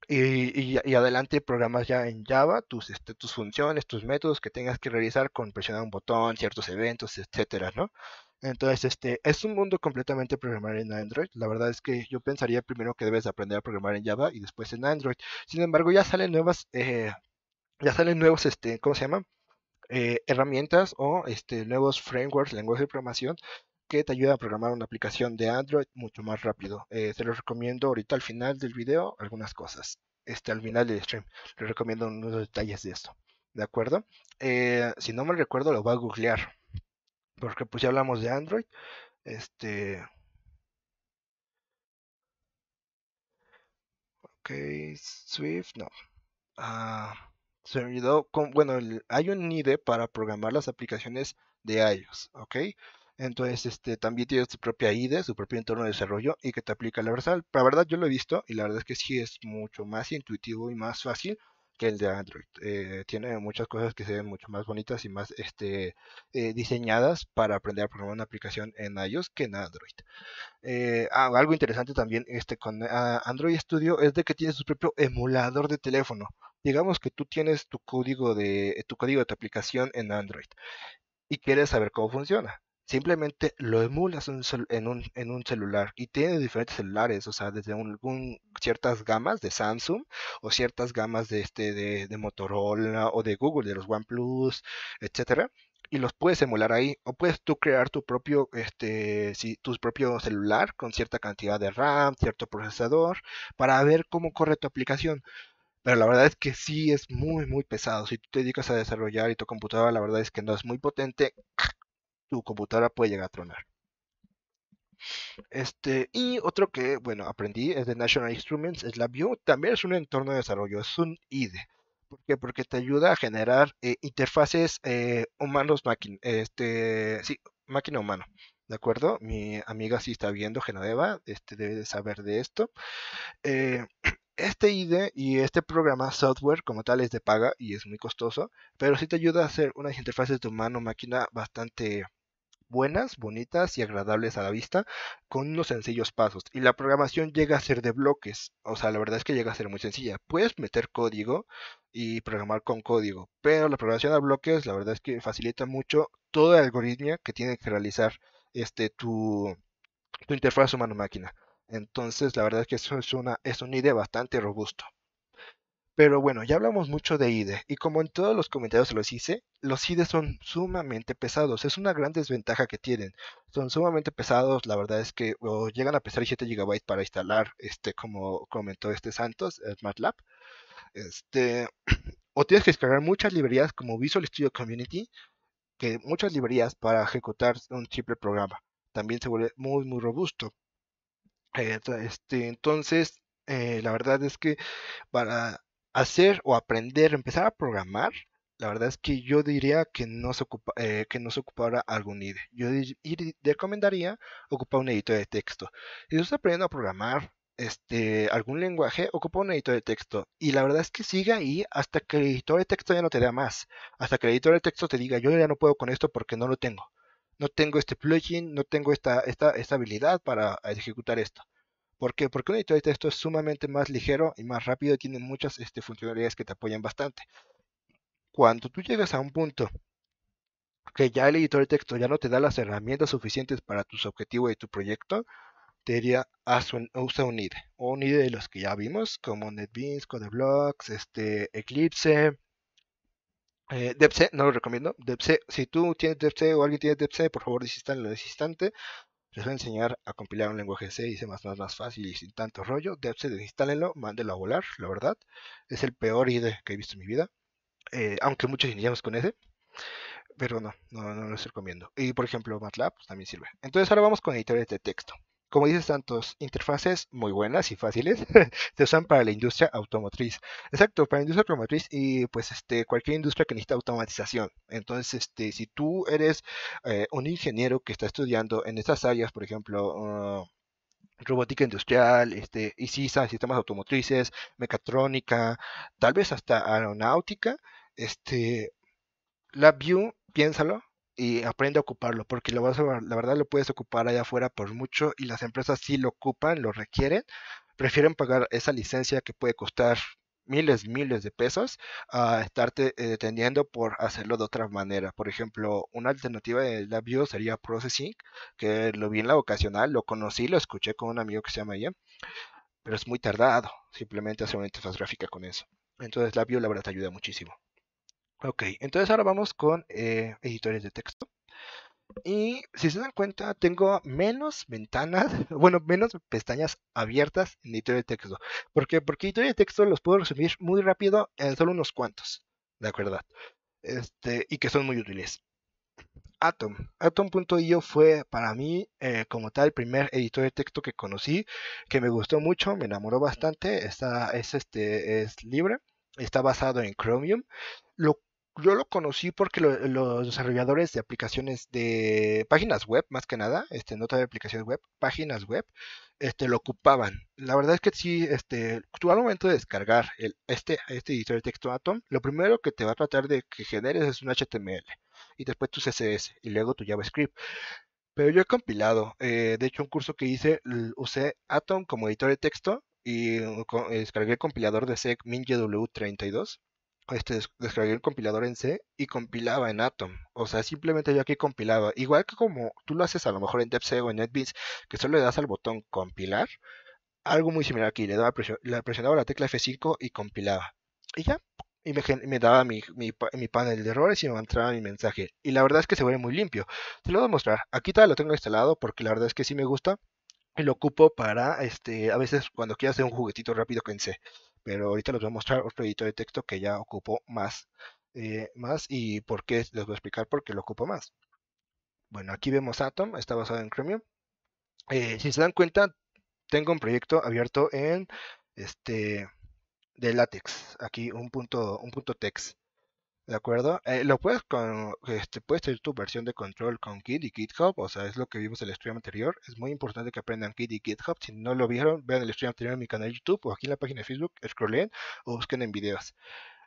Y, adelante programas ya en Java tus, este, tus funciones, tus métodos que tengas que realizar con presionar un botón, ciertos eventos, etcétera, ¿no? Entonces, este, es un mundo completamente programar en Android. La verdad es que yo pensaría primero que debes aprender a programar en Java y después en Android. Sin embargo, ya salen nuevas, eh, ya salen nuevos, este, ¿cómo se llama? Eh, herramientas o este, nuevos frameworks, lenguajes de programación que te ayudan a programar una aplicación de Android mucho más rápido. Eh, te lo recomiendo ahorita al final del video algunas cosas. Este, al final del stream. Les recomiendo unos detalles de esto. ¿De acuerdo? Eh, si no me recuerdo, lo voy a googlear porque pues ya hablamos de Android. Este. Ok, Swift, no. Ah, se Con, bueno, hay un IDE para programar las aplicaciones de iOS, ok. Entonces, este también tiene su propia IDE, su propio entorno de desarrollo y que te aplica la versión La verdad, yo lo he visto y la verdad es que sí es mucho más intuitivo y más fácil que el de Android. Eh, tiene muchas cosas que se ven mucho más bonitas y más este, eh, diseñadas para aprender a programar una aplicación en iOS que en Android. Eh, ah, algo interesante también este, con ah, Android Studio es de que tiene su propio emulador de teléfono. Digamos que tú tienes tu código de tu código de tu aplicación en Android y quieres saber cómo funciona simplemente lo emulas en, un, celular y tiene diferentes celulares, o sea, desde ciertas gamas de Samsung o ciertas gamas de, este, de, Motorola o de Google, de los OnePlus, etcétera y los puedes emular ahí o puedes tú crear tu propio este si tu propio celular con cierta cantidad de RAM, cierto procesador para ver cómo corre tu aplicación. Pero la verdad es que sí es muy muy pesado. Si tú te dedicas a desarrollar y tu computadora la verdad es que no es muy potente, tu computadora puede llegar a tronar. Este, y otro que, bueno, aprendí es de National Instruments, es la también es un entorno de desarrollo, es un IDE. ¿Por qué? Porque te ayuda a generar eh, interfaces eh, humanos máquina, este, sí, máquina humano. ¿De acuerdo? Mi amiga sí está viendo, Genadeva. este, debe de saber de esto. Eh, este IDE y este programa software como tal es de paga y es muy costoso, pero sí te ayuda a hacer unas interfaces de humano-máquina bastante buenas, bonitas y agradables a la vista con unos sencillos pasos. Y la programación llega a ser de bloques, o sea, la verdad es que llega a ser muy sencilla. Puedes meter código y programar con código, pero la programación a bloques la verdad es que facilita mucho toda la algoritmia que tiene que realizar este, tu, tu interfaz humano-máquina. Entonces, la verdad es que eso es una, es una idea bastante robusta. Pero bueno, ya hablamos mucho de IDE y como en todos los comentarios los hice, los IDE son sumamente pesados, es una gran desventaja que tienen. Son sumamente pesados, la verdad es que llegan a pesar 7 GB para instalar, este como comentó este Santos, el eh, MATLAB. Este, o tienes que descargar muchas librerías como Visual Studio Community, que muchas librerías para ejecutar un triple programa. También se vuelve muy muy robusto. Eh, este, entonces, eh, la verdad es que para hacer o aprender, empezar a programar, la verdad es que yo diría que no se, eh, que no se ocupara algún IDE. Yo e recomendaría ocupar un editor de texto. Si estás aprendiendo a programar este, algún lenguaje, ocupa un editor de texto. Y la verdad es que siga ahí hasta que el editor de texto ya no te dé más. Hasta que el editor de texto te diga, yo ya no puedo con esto porque no lo tengo. No tengo este plugin, no tengo esta, esta, esta habilidad para ejecutar esto. ¿Por qué? Porque un editor de texto es sumamente más ligero y más rápido y tiene muchas este, funcionalidades que te apoyan bastante. Cuando tú llegas a un punto que ya el editor de texto ya no te da las herramientas suficientes para tus objetivos y tu proyecto, te diría a un, usa un IDE. Un IDE de los que ya vimos, como NetBeans, CodeBlocks, este, Eclipse, eh, no lo recomiendo. DevC si tú tienes DevC o alguien tiene DevC por favor, desistan lo desistante. Les voy a enseñar a compilar un lenguaje C y C++ más fácil y sin tanto rollo. DeepSet, desinstálenlo, mándenlo a volar, la verdad. Es el peor IDE que he visto en mi vida. Eh, aunque muchos iniciamos con ese. Pero no, no, lo estoy recomiendo. Y por ejemplo, MATLAB pues, también sirve. Entonces ahora vamos con editores de texto. Como dices, tantos interfaces muy buenas y fáciles se usan para la industria automotriz. Exacto, para la industria automotriz y pues este, cualquier industria que necesita automatización. Entonces, este, si tú eres eh, un ingeniero que está estudiando en estas áreas, por ejemplo, uh, robótica industrial, este, ICISA, sistemas automotrices, mecatrónica, tal vez hasta aeronáutica, este, LabVIEW, piénsalo, y aprende a ocuparlo, porque lo vas a, la verdad lo puedes ocupar allá afuera por mucho y las empresas sí lo ocupan, lo requieren, prefieren pagar esa licencia que puede costar miles, miles de pesos a estarte eh, deteniendo por hacerlo de otra manera. Por ejemplo, una alternativa de LabVIEW sería Processing, que lo vi en la vocacional, lo conocí, lo escuché con un amigo que se llama Ian, pero es muy tardado simplemente hacer una interfaz gráfica con eso. Entonces, LabVIEW la verdad te ayuda muchísimo. Ok, entonces ahora vamos con eh, editores de texto. Y si se dan cuenta, tengo menos ventanas, bueno, menos pestañas abiertas en editor de texto. ¿Por qué? Porque editor de texto los puedo resumir muy rápido en solo unos cuantos, ¿de acuerdo? Este, y que son muy útiles. Atom. Atom.io fue para mí eh, como tal el primer editor de texto que conocí, que me gustó mucho, me enamoró bastante. Está, es, este, es libre, está basado en Chromium, lo yo lo conocí porque los desarrolladores de aplicaciones de páginas web, más que nada, este, no de aplicaciones web, páginas web, este, lo ocupaban. La verdad es que sí, este, tú al momento de descargar el, este, este editor de texto Atom, lo primero que te va a tratar de que generes es un HTML y después tu CSS y luego tu JavaScript. Pero yo he compilado, eh, de hecho un curso que hice, usé Atom como editor de texto y eh, eh, descargué el compilador de SEC mingw 32 este, descargué el compilador en C y compilaba en Atom. O sea, simplemente yo aquí compilaba. Igual que como tú lo haces a lo mejor en DevC o en NetBeans, que solo le das al botón compilar. Algo muy similar aquí, le, presionaba la tecla F5 y compilaba. Y ya, y me, daba mi, panel de errores y me entraba mi mensaje. Y la verdad es que se ve muy limpio. Te lo voy a mostrar. Aquí todavía lo tengo instalado porque la verdad es que sí me gusta. Y lo ocupo para, este, a veces cuando quiero hacer un juguetito rápido que en C pero ahorita les voy a mostrar otro editor de texto que ya ocupo más, eh, más y por qué, les voy a explicar por qué lo ocupo más. Bueno, aquí vemos Atom, está basado en Chromium. Eh, si se dan cuenta, tengo un proyecto abierto en este de látex, aquí un punto, un punto text. ¿De acuerdo? Eh, lo puedes con, este, puedes tener tu versión de control con Git y GitHub, o sea, es lo que vimos en el stream anterior. Es muy importante que aprendan Git y GitHub. Si no lo vieron, vean el stream anterior en mi canal de YouTube o aquí en la página de Facebook, scrollen o busquen en videos.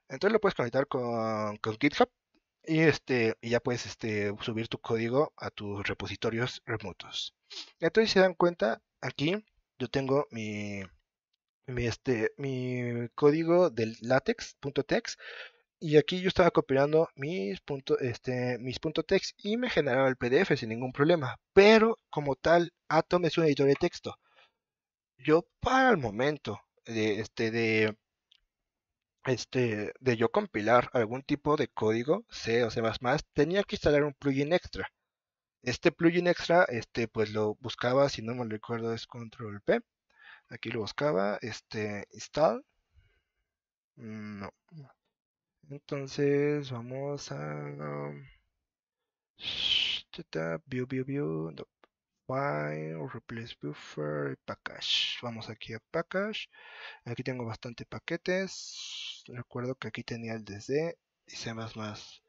Entonces lo puedes conectar con, GitHub y este ya puedes este, subir tu código a tus repositorios remotos. Entonces si se dan cuenta, aquí yo tengo mi este, mi código del latex.tex y aquí yo estaba copiando mis puntos este, mis punto text y me generaba el PDF sin ningún problema. Pero como tal, Atom es un editor de texto. Yo para el momento de este de este de yo compilar algún tipo de código C o C++, tenía que instalar un plugin extra. Este plugin extra este pues lo buscaba, si no me recuerdo es control P. Aquí lo buscaba, este install mm, no entonces vamos a um, view, view, view, file, replace buffer, package. Vamos aquí a package. Aquí tengo bastante paquetes. Recuerdo que aquí tenía el DZ y C++. más.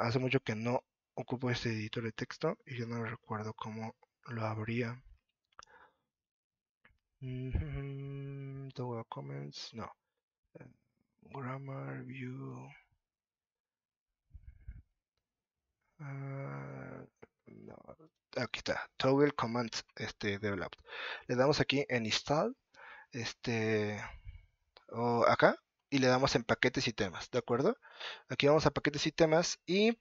hace mucho que no ocupo este editor de texto y yo no recuerdo cómo lo abría. Mm comments, no grammar view ah, aquí está toggle Commands, este developed le damos aquí en install este o acá y le damos en paquetes y temas de acuerdo aquí vamos a paquetes y temas y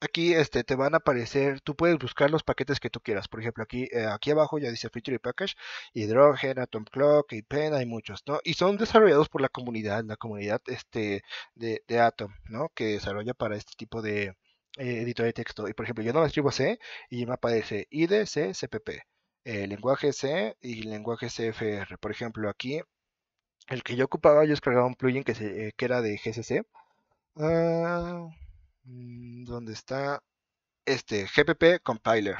aquí este, te van a aparecer, tú puedes buscar los paquetes que tú quieras. Por ejemplo, aquí, eh, aquí abajo ya dice Feature y Package, Hydrogen, Atom Clock, Ipen, hay muchos, ¿no? Y son desarrollados por la comunidad, la comunidad este, de, Atom, ¿no? Que desarrolla para este tipo de eh, editor de texto. Y por ejemplo, yo no escribo C y me aparece ID, C, CPP. Eh, lenguaje C y lenguaje CFR. Por ejemplo, aquí, el que yo ocupaba, yo descargaba un plugin que, se, era de GCC. Mm, dónde está este GPP Compiler.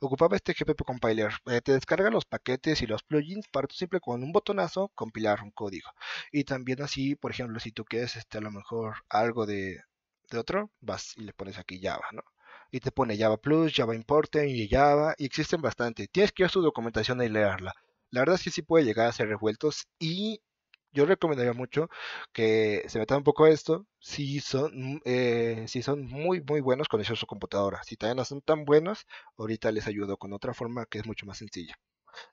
Ocupaba este GPP Compiler. Eh, te descarga los paquetes y los plugins para tú simple con un botonazo compilar un código. Y también así, por ejemplo, si tú quieres este, a lo mejor algo de, de otro, vas y le pones aquí Java, ¿no? Y te pone Java Plus, Java Importe y Java, y existen bastante. Tienes que ir a su documentación y leerla. La verdad es que sí puede llegar a ser revueltos y yo recomendaría mucho que se metan un poco a esto si son, mm, eh, si son muy, muy buenos con eso su computadora. Si todavía no son tan buenos, ahorita les ayudo con otra forma que es mucho más sencilla.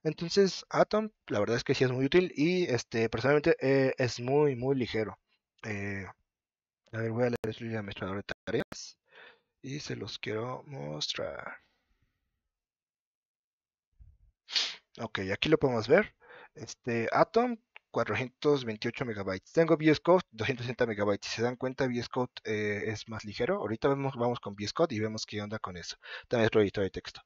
Entonces, Atom, la verdad es que sí es muy útil y este personalmente eh, es muy, muy ligero. Eh, a ver, voy a leer el administrador de tareas y se los quiero mostrar. Ok, aquí lo podemos ver. Este Atom 428 megabytes. Tengo VS Code 260 megabytes. Si se dan cuenta, VS Code eh, es más ligero. Ahorita vemos, vamos con VS Code y vemos qué onda con eso. También es otro editor de texto.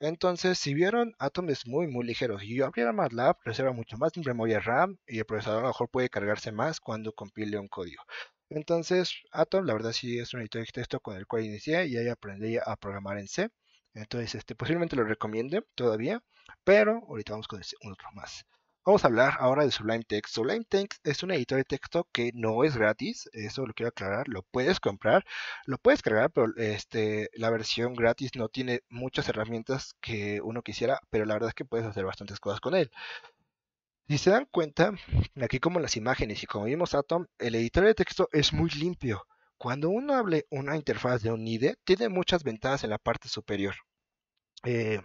Entonces, si vieron, Atom es muy, muy ligero. Si yo abriera MATLAB, reserva mucho más memoria RAM y el procesador a lo mejor puede cargarse más cuando compile un código. Entonces, Atom, la verdad, sí es un editor de texto con el cual inicié y ahí aprendí a programar en C. Entonces, este, posiblemente lo recomiende todavía, pero ahorita vamos con otro más. Vamos a hablar ahora de Sublime Text. Sublime Text es un editor de texto que no es gratis, eso lo quiero aclarar, lo puedes comprar, lo puedes cargar, pero este, la versión gratis no tiene muchas herramientas que uno quisiera, pero la verdad es que puedes hacer bastantes cosas con él. Si se dan cuenta, aquí como las imágenes y como vimos Atom, el editor de texto es muy limpio. Cuando uno hable una interfaz de un IDE, tiene muchas ventanas en la parte superior. Eh,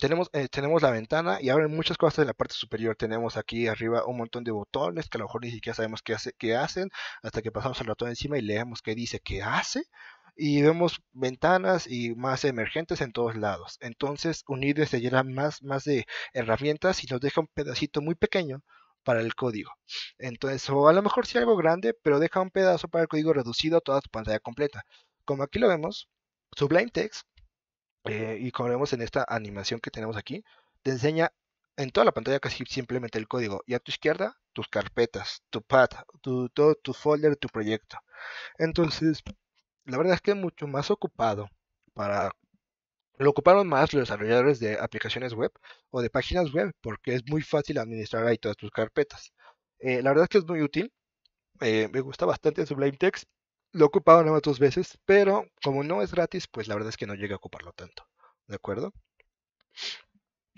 tenemos, eh, tenemos la ventana y abren muchas cosas de la parte superior. Tenemos aquí arriba un montón de botones que a lo mejor ni siquiera sabemos qué, hace, qué hacen, hasta que pasamos el ratón encima y leemos qué dice, qué hace y vemos ventanas y más emergentes en todos lados. Entonces, Unity se llena más, más de herramientas y nos deja un pedacito muy pequeño para el código. Entonces, o a lo mejor si algo grande, pero deja un pedazo para el código reducido a toda tu pantalla completa. Como aquí lo vemos, Sublime Text eh, y como vemos en esta animación que tenemos aquí, te enseña en toda la pantalla casi simplemente el código y a tu izquierda tus carpetas, tu pad, tu, todo tu folder, tu proyecto. Entonces, la verdad es que es mucho más ocupado para... Lo ocuparon más los desarrolladores de aplicaciones web o de páginas web porque es muy fácil administrar ahí todas tus carpetas. Eh, la verdad es que es muy útil. Eh, me gusta bastante Sublime Text lo he ocupado nada más dos veces, pero como no es gratis, pues la verdad es que no llega a ocuparlo tanto. ¿De acuerdo?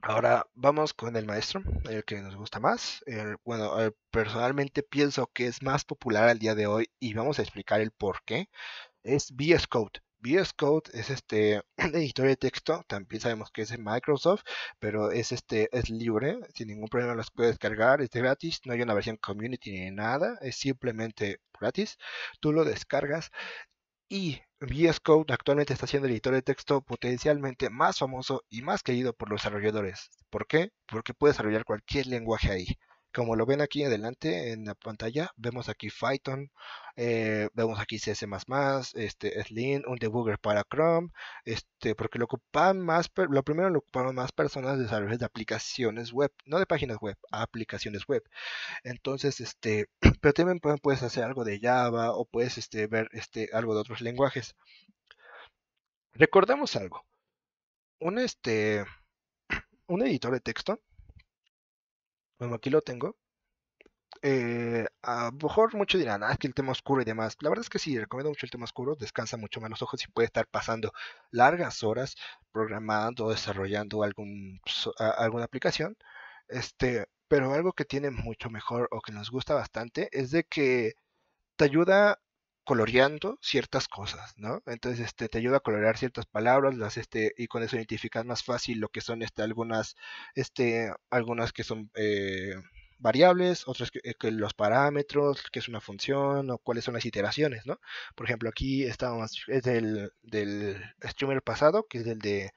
Ahora vamos con el maestro, el que nos gusta más. bueno, personalmente pienso que es más popular al día de hoy y vamos a explicar el por qué. Es VS Code. VS Code es este editor de texto, también sabemos que es de Microsoft, pero es este es libre, sin ningún problema los puedes descargar, es gratis, no hay una versión community ni nada, es simplemente gratis. Tú lo descargas y VS Code actualmente está siendo el editor de texto potencialmente más famoso y más querido por los desarrolladores. ¿Por qué? Porque puedes desarrollar cualquier lenguaje ahí como lo ven aquí adelante en la pantalla, vemos aquí Python, eh, vemos aquí CS++, este, Slim, un debugger para Chrome, este, porque lo ocupan más, lo primero lo ocuparon más personas desarrolladores de aplicaciones web, no de páginas web, aplicaciones web. Entonces, este, pero también puedes hacer algo de Java o puedes este, ver este, algo de otros lenguajes. Recordemos algo. Un, este, un editor de texto bueno, aquí lo tengo. Eh, a lo mejor muchos dirán, aquí ah, que el tema oscuro y demás. La verdad es que sí, recomiendo mucho el tema oscuro, descansa mucho más los ojos y puede estar pasando largas horas programando o desarrollando algún, pues, alguna aplicación. Este, pero algo que tiene mucho mejor o que nos gusta bastante es de que te ayuda coloreando ciertas cosas, ¿no? Entonces, este, te ayuda a colorear ciertas palabras, las, este, y con eso identificas más fácil lo que son, este, algunas, este, algunas que son eh, variables, otras eh, que, los parámetros, que es una función, o cuáles son las iteraciones, ¿no? Por ejemplo, aquí más es del, del streamer pasado, que es el de,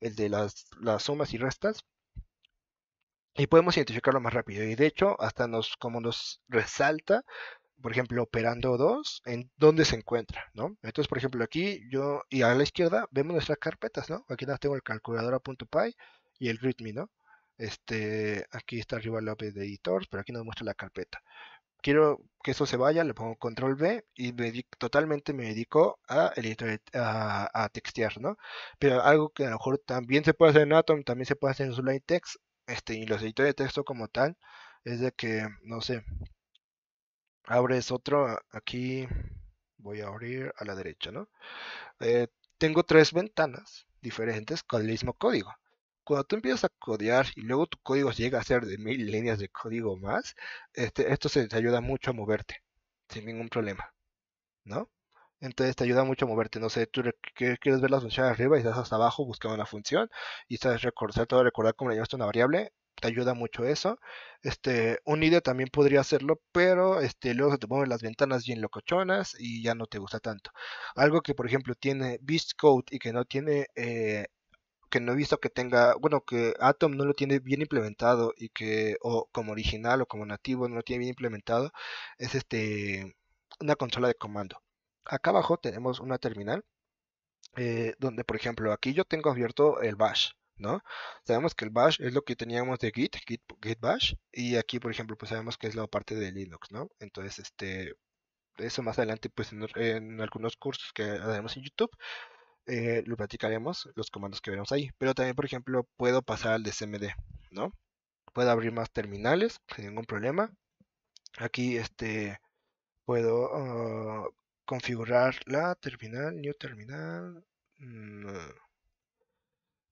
el de las, las sumas y restas, y podemos identificarlo más rápido. Y de hecho, hasta nos, como nos resalta, por ejemplo, operando 2, en dónde se encuentra, ¿no? Entonces, por ejemplo, aquí yo, y a la izquierda vemos nuestras carpetas, ¿no? Aquí tengo el punto calculador a calculadora.py y el readme, ¿no? Este, aquí está arriba la de editors, pero aquí nos muestra la carpeta. Quiero que eso se vaya, le pongo control B y totalmente me dedico a, a, a, textear, ¿no? Pero algo que a lo mejor también se puede hacer en Atom, también se puede hacer en Sublime Text, este, y los editores de texto como tal, es de que, no sé, abres otro aquí voy a abrir a la derecha no eh, tengo tres ventanas diferentes con el mismo código cuando tú empiezas a codear y luego tu código llega a ser de mil líneas de código más, este, esto se, te ayuda mucho a moverte sin ningún problema, ¿no? Entonces te ayuda mucho a moverte, no sé, tú quieres ver las funciones arriba y estás hasta abajo buscando una función y sabes recordar, todo, recordar cómo le llamaste una variable te ayuda mucho eso. Este, un IDE también podría hacerlo, pero este, luego se te ponen las ventanas bien locochonas y ya no te gusta tanto. Algo que, por ejemplo, tiene Beast Code y que no tiene, eh, que no he visto que tenga, bueno, que Atom no lo tiene bien implementado y que, o como original o como nativo, no lo tiene bien implementado, es este, una consola de comando. Acá abajo tenemos una terminal. Eh, donde por ejemplo aquí yo tengo abierto el bash Sabemos que el bash es lo que teníamos de git, git, bash, y aquí, por ejemplo, pues sabemos que es la parte de Linux, ¿no? Entonces, este, eso más adelante, pues en, algunos cursos que haremos en YouTube, eh, lo platicaremos, los comandos que veremos ahí. Pero también, por ejemplo, puedo pasar al de CMD, ¿no? Puedo abrir más terminales sin ningún problema. Aquí, este, puedo ah, configurar la terminal, new terminal. Mm,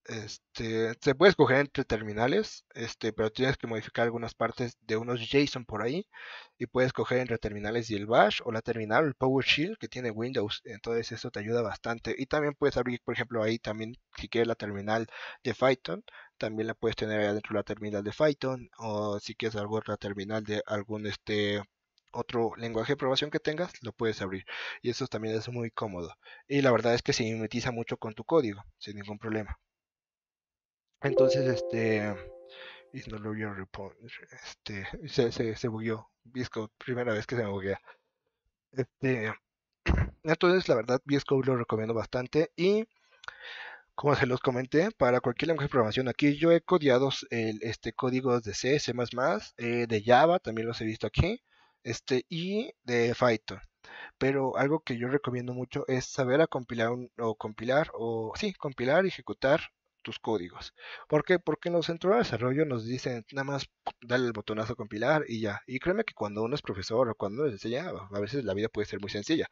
este, se puede escoger entre terminales, este, pero tienes que modificar algunas partes de unos JSON por ahí. Y puedes escoger entre terminales y el bash o la terminal, el PowerShell que tiene Windows. Entonces eso te ayuda bastante. Y también puedes abrir, por ejemplo, ahí también, si quieres la terminal de Python, también la puedes tener ahí adentro la terminal de Python. O si quieres alguna la terminal de algún este otro lenguaje de programación que tengas, lo puedes abrir. Y eso también es muy cómodo. Y la verdad es que se mimetiza mucho con tu código, sin ningún problema. Entonces, este. Y no lo Este. Se, se, se bugueó. primera vez que se me buguea. Este. Entonces, la verdad, VS lo recomiendo bastante. Y como se los comenté, para cualquier lenguaje de programación, aquí yo he codiado este, códigos de C, C, eh, de Java, también los he visto aquí, este, y de Python. Pero algo que yo recomiendo mucho es saber a compilar o compilar, o sí, compilar, ejecutar tus códigos. porque Porque en los centros de desarrollo nos dicen nada más dale el botonazo a compilar y ya. Y créeme que cuando uno es profesor o cuando uno enseña, a veces la vida puede ser muy sencilla.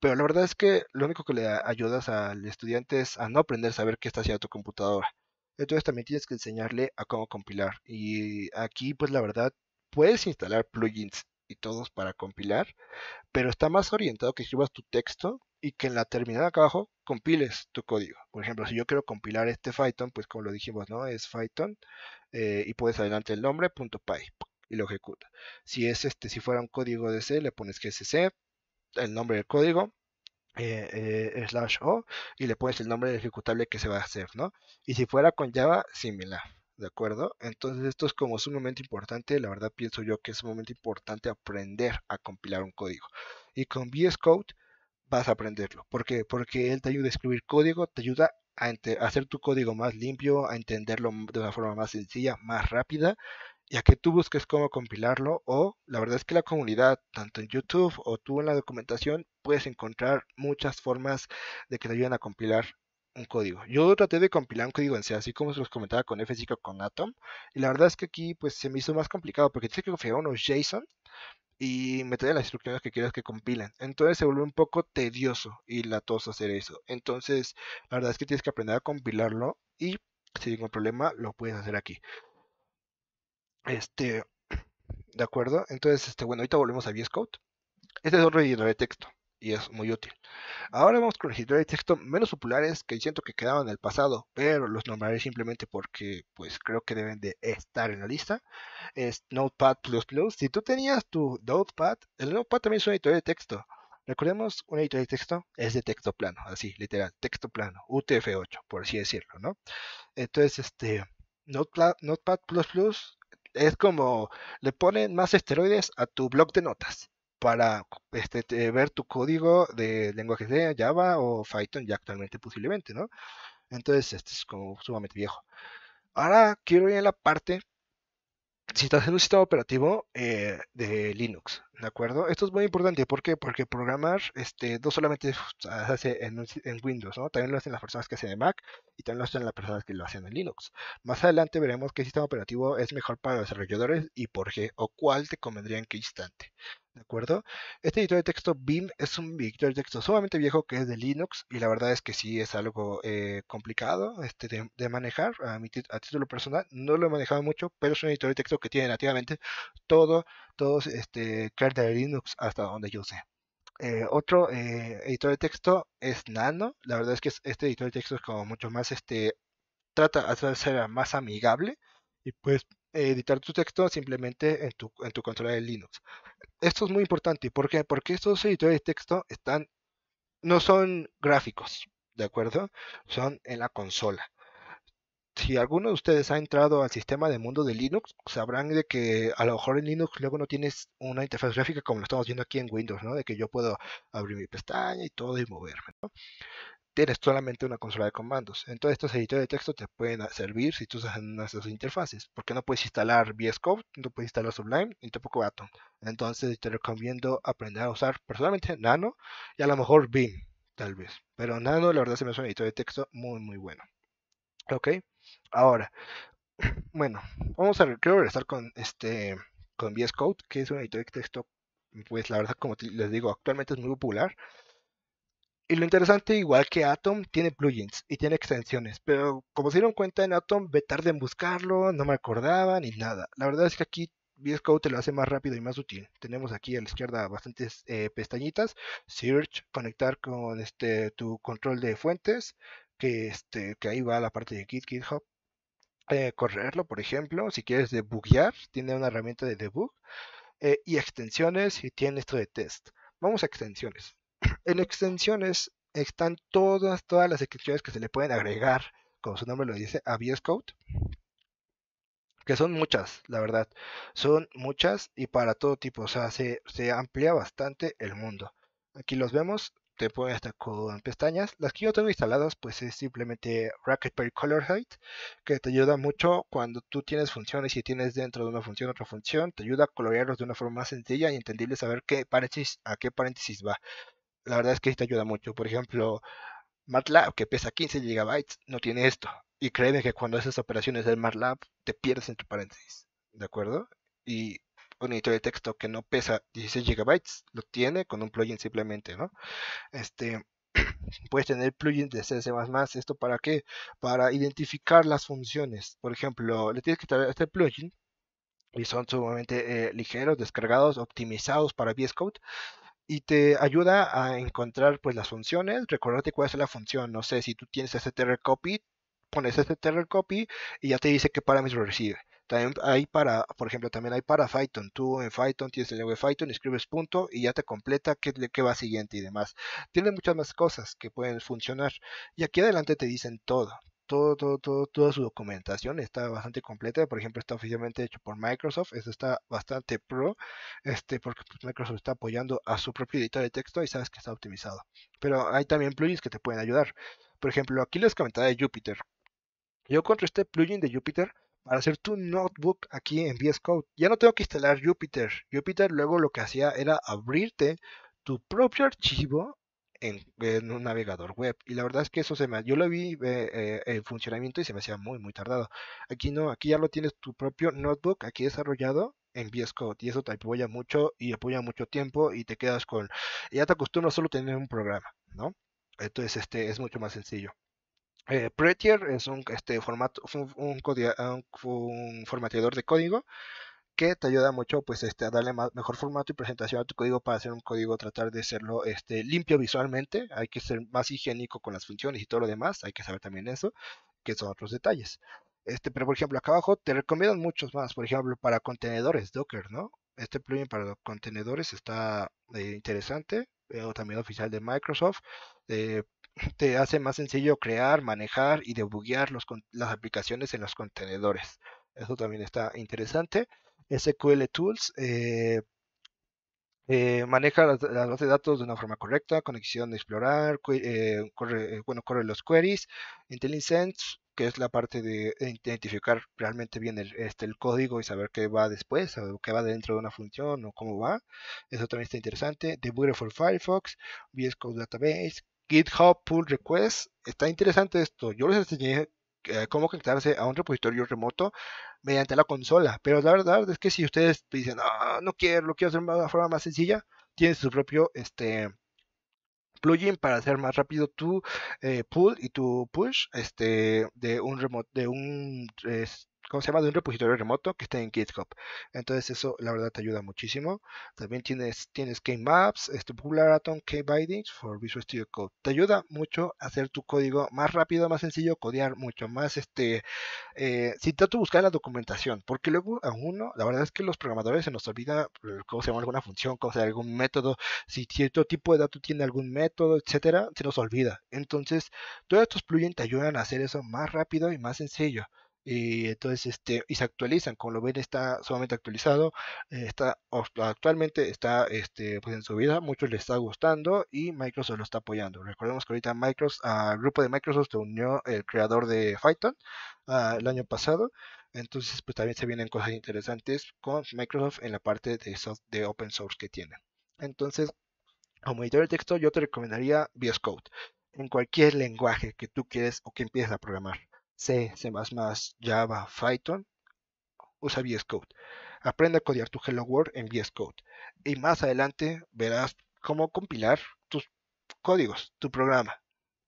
Pero la verdad es que lo único que le ayudas al estudiante es a no aprender a saber qué está haciendo tu computadora. Entonces también tienes que enseñarle a cómo compilar. Y aquí, pues la verdad, puedes instalar plugins y todos para compilar, pero está más orientado que escribas tu texto y que en la terminal acá abajo compiles tu código. Por ejemplo, si yo quiero compilar este Python, pues como lo dijimos, ¿no? Es Python eh, y puedes adelante el nombre, .py y lo ejecuta. Si es este, si fuera un código de C, le pones GCC, el nombre del código, eh, eh, slash o, y le pones el nombre del ejecutable que se va a hacer, ¿no? Y si fuera con Java, similar. ¿De acuerdo? Entonces esto es como un momento importante, la verdad pienso yo que es un momento importante aprender a compilar un código. Y con VS Code vas a aprenderlo. ¿Por qué? Porque él te ayuda a escribir código, te ayuda a hacer tu código más limpio, a entenderlo de una forma más sencilla, más rápida, y a que tú busques cómo compilarlo, o la verdad es que la comunidad, tanto en YouTube o tú en la documentación, puedes encontrar muchas formas de que te ayuden a compilar un código. Yo traté de compilar un código en C, así como se los comentaba con FSIC o con Atom, y la verdad es que aquí pues se me hizo más complicado, porque tienes que configurar unos JSON y meterle las instrucciones que quieras que compilan. Entonces se vuelve un poco tedioso y latoso hacer eso. Entonces, la verdad es que tienes que aprender a compilarlo y si hay ningún problema lo puedes hacer aquí. Este, ¿de acuerdo? Entonces, este, bueno, ahorita volvemos a VS Code. Este es otro rey de texto y es muy útil. Ahora vamos con los editores de texto menos populares que siento que quedaban en el pasado, pero los nombraré simplemente porque pues creo que deben de estar en la lista. Es Notepad++. Si tú tenías tu Notepad, el Notepad también es un editor de texto. Recordemos, un editor de texto es de texto plano, así, literal, texto plano, UTF-8, por así decirlo, ¿no? Entonces, este, Notepad++ Notepad es como le ponen más esteroides a tu blog de notas para este, ver tu código de lenguaje de Java o Python ya actualmente posiblemente, ¿no? Entonces, este es como sumamente viejo. Ahora quiero ir en la parte, si estás en un sistema operativo eh, de Linux, ¿De acuerdo? Esto es muy importante. ¿Por qué? Porque programar este, no solamente se hace en, Windows, ¿no? También lo hacen las personas que hacen en Mac y también lo hacen las personas que lo hacen en Linux. Más adelante veremos qué sistema operativo es mejor para los desarrolladores y por qué o cuál te convendría en qué instante. ¿De acuerdo? Este editor de texto BIM es un editor de texto sumamente viejo que es de Linux y la verdad es que sí es algo eh, complicado este, de, manejar a, mi a título personal. No lo he manejado mucho, pero es un editor de texto que tiene nativamente todo todos este, kernel Linux hasta donde yo sé. Eh, otro eh, editor de texto es Nano. La verdad es que este editor de texto es como mucho más, este, trata de ser más amigable y puedes editar tu texto simplemente en tu, en tu consola de Linux. Esto es muy importante. ¿Por qué? Porque estos editores de texto están, no son gráficos, ¿de acuerdo? Son en la consola si alguno de ustedes ha entrado al sistema de mundo de Linux, sabrán de que a lo mejor en Linux luego no tienes una interfaz gráfica como lo estamos viendo aquí en Windows, ¿no? De que yo puedo abrir mi pestaña y todo y moverme, ¿no? Tienes solamente una consola de comandos. Entonces estos editores de texto te pueden servir si tú usas una de esas interfaces, porque no puedes instalar VS Code, no puedes instalar Sublime y tampoco Atom. Entonces te recomiendo aprender a usar personalmente Nano y a lo mejor Vim, tal vez. Pero Nano la verdad se me hace un editor de texto muy muy bueno. ¿Ok? Ahora, bueno, vamos a regresar con este con VS Code, que es un editor de texto, pues la verdad como les digo, actualmente es muy popular. Y lo interesante, igual que Atom, tiene plugins y tiene extensiones, pero como se dieron cuenta en Atom, ve tarde en buscarlo, no me acordaba ni nada. La verdad es que aquí VS Code te lo hace más rápido y más útil. Tenemos aquí a la izquierda bastantes eh, pestañitas, search, conectar con este tu control de fuentes, que, este, que ahí va la parte de Git, GitHub. Eh, correrlo, por ejemplo, si quieres debuguear, tiene una herramienta de debug eh, y extensiones y tiene esto de test. Vamos a extensiones. En extensiones están todas, todas las extensiones que se le pueden agregar, como su nombre lo dice, a VS Code que son muchas, la verdad, son muchas y para todo tipo, o sea, se, se, amplía bastante el mundo. Aquí los vemos, te pone hasta con pestañas. Las que yo tengo instaladas, pues es simplemente Racket Color Height, que te ayuda mucho cuando tú tienes funciones y tienes dentro de una función otra función, te ayuda a colorearlos de una forma más sencilla y entendible saber qué paréntesis, a qué paréntesis va. La verdad es que te ayuda mucho. Por ejemplo, MATLAB, que pesa 15 GB, no tiene esto. Y créeme que cuando haces operaciones en MATLAB, te pierdes entre paréntesis. ¿De acuerdo? Y un editor de texto que no pesa 16 GB, lo tiene con un plugin simplemente, ¿no? Este, puedes tener plugins de CSS++, ¿esto para qué? Para identificar las funciones. Por ejemplo, le tienes que traer este plugin y son sumamente eh, ligeros, descargados, optimizados para VS Code y te ayuda a encontrar pues las funciones, recordarte cuál es la función, no sé, si tú tienes Copy, pones Copy y ya te dice qué parámetros recibe también hay para, por ejemplo, también hay para Python. Tú en Python tienes el lenguaje Python, escribes punto y ya te completa qué, qué va siguiente y demás. Tiene muchas más cosas que pueden funcionar. Y aquí adelante te dicen todo. Todo, todo, toda su documentación está bastante completa. Por ejemplo, está oficialmente hecho por Microsoft. eso está bastante pro, este, porque pues, Microsoft está apoyando a su propio editor de texto y sabes que está optimizado. Pero hay también plugins que te pueden ayudar. Por ejemplo, aquí les comentaba de Jupyter. Yo contra este plugin de Jupyter para hacer tu notebook aquí en VS Code. Ya no tengo que instalar Jupyter. Jupyter luego lo que hacía era abrirte tu propio archivo en, un navegador web. Y la verdad es que eso se me, yo lo vi eh, eh, en funcionamiento y se me hacía muy, muy tardado. Aquí no, aquí ya lo tienes tu propio notebook aquí desarrollado en VS Code y eso te apoya mucho y apoya mucho tiempo y te quedas con, ya te acostumbras solo a tener un programa, ¿no? Entonces este es mucho más sencillo. Eh, Prettier es un, este, formato, ah, un, formateador de código que te ayuda mucho pues, este, a darle mejor formato y presentación a tu código para hacer un código, tratar de hacerlo este, limpio visualmente. Hay que ser más higiénico con las funciones y todo lo demás. Hay que saber también eso, que son otros detalles. Este, pero por ejemplo, acá abajo te recomiendan muchos más. Por ejemplo, para contenedores, Docker, ¿no? Este plugin para contenedores está eh, interesante. Eh, también oficial de Microsoft te hace más sencillo crear, manejar y debuguear los, las aplicaciones en los contenedores. Eso también está interesante. SQL Tools eh, eh, maneja las, bases de datos de una forma correcta, conexión de explorar, eh, bueno, corre los queries, IntelliSense, que es la parte de identificar realmente bien este, el, código y saber qué va después, qué va dentro de una función o cómo va. Eso también está interesante. Debugger for Firefox, VS Code Database, GitHub Pull Request. Está interesante esto. Yo les enseñé eh, cómo conectarse a un repositorio remoto mediante la consola. Pero la verdad es que si ustedes dicen, ah, no quiero, lo quiero hacer de una forma más sencilla, tienen su propio este, plugin para hacer más rápido tu eh, pull y tu push este, de un remote, de un ¿cómo se llama? De un repositorio remoto que está en GitHub. Entonces eso la verdad te ayuda muchísimo. También tienes, tienes Maps, este Popular Atom, for Visual Studio Code. Te ayuda mucho a hacer tu código más rápido, más sencillo, codear mucho más. Este, eh, si trato de buscar la documentación, porque luego a uno, la verdad es que los programadores se nos olvida eh, cómo se llama alguna función, cómo se llama algún método, si cierto tipo de dato tiene algún método, etcétera, se nos olvida. Entonces, todos estos plugins te ayudan a hacer eso más rápido y más sencillo y entonces este y se actualizan como lo ven está sumamente actualizado está actualmente está este, pues en su vida muchos le está gustando y Microsoft lo está apoyando recordemos que ahorita Microsoft al ah, grupo de Microsoft se unió el creador de Python ah, el año pasado entonces pues también se vienen cosas interesantes con Microsoft en la parte de de open source que tienen entonces como editor de texto yo te recomendaría VS Code en cualquier lenguaje que tú quieres o que empieces a programar C, C++, Java, Python, usa VS Code. Aprende a codear tu Hello World en VS Code. Y más adelante verás cómo compilar tus códigos, tu programa.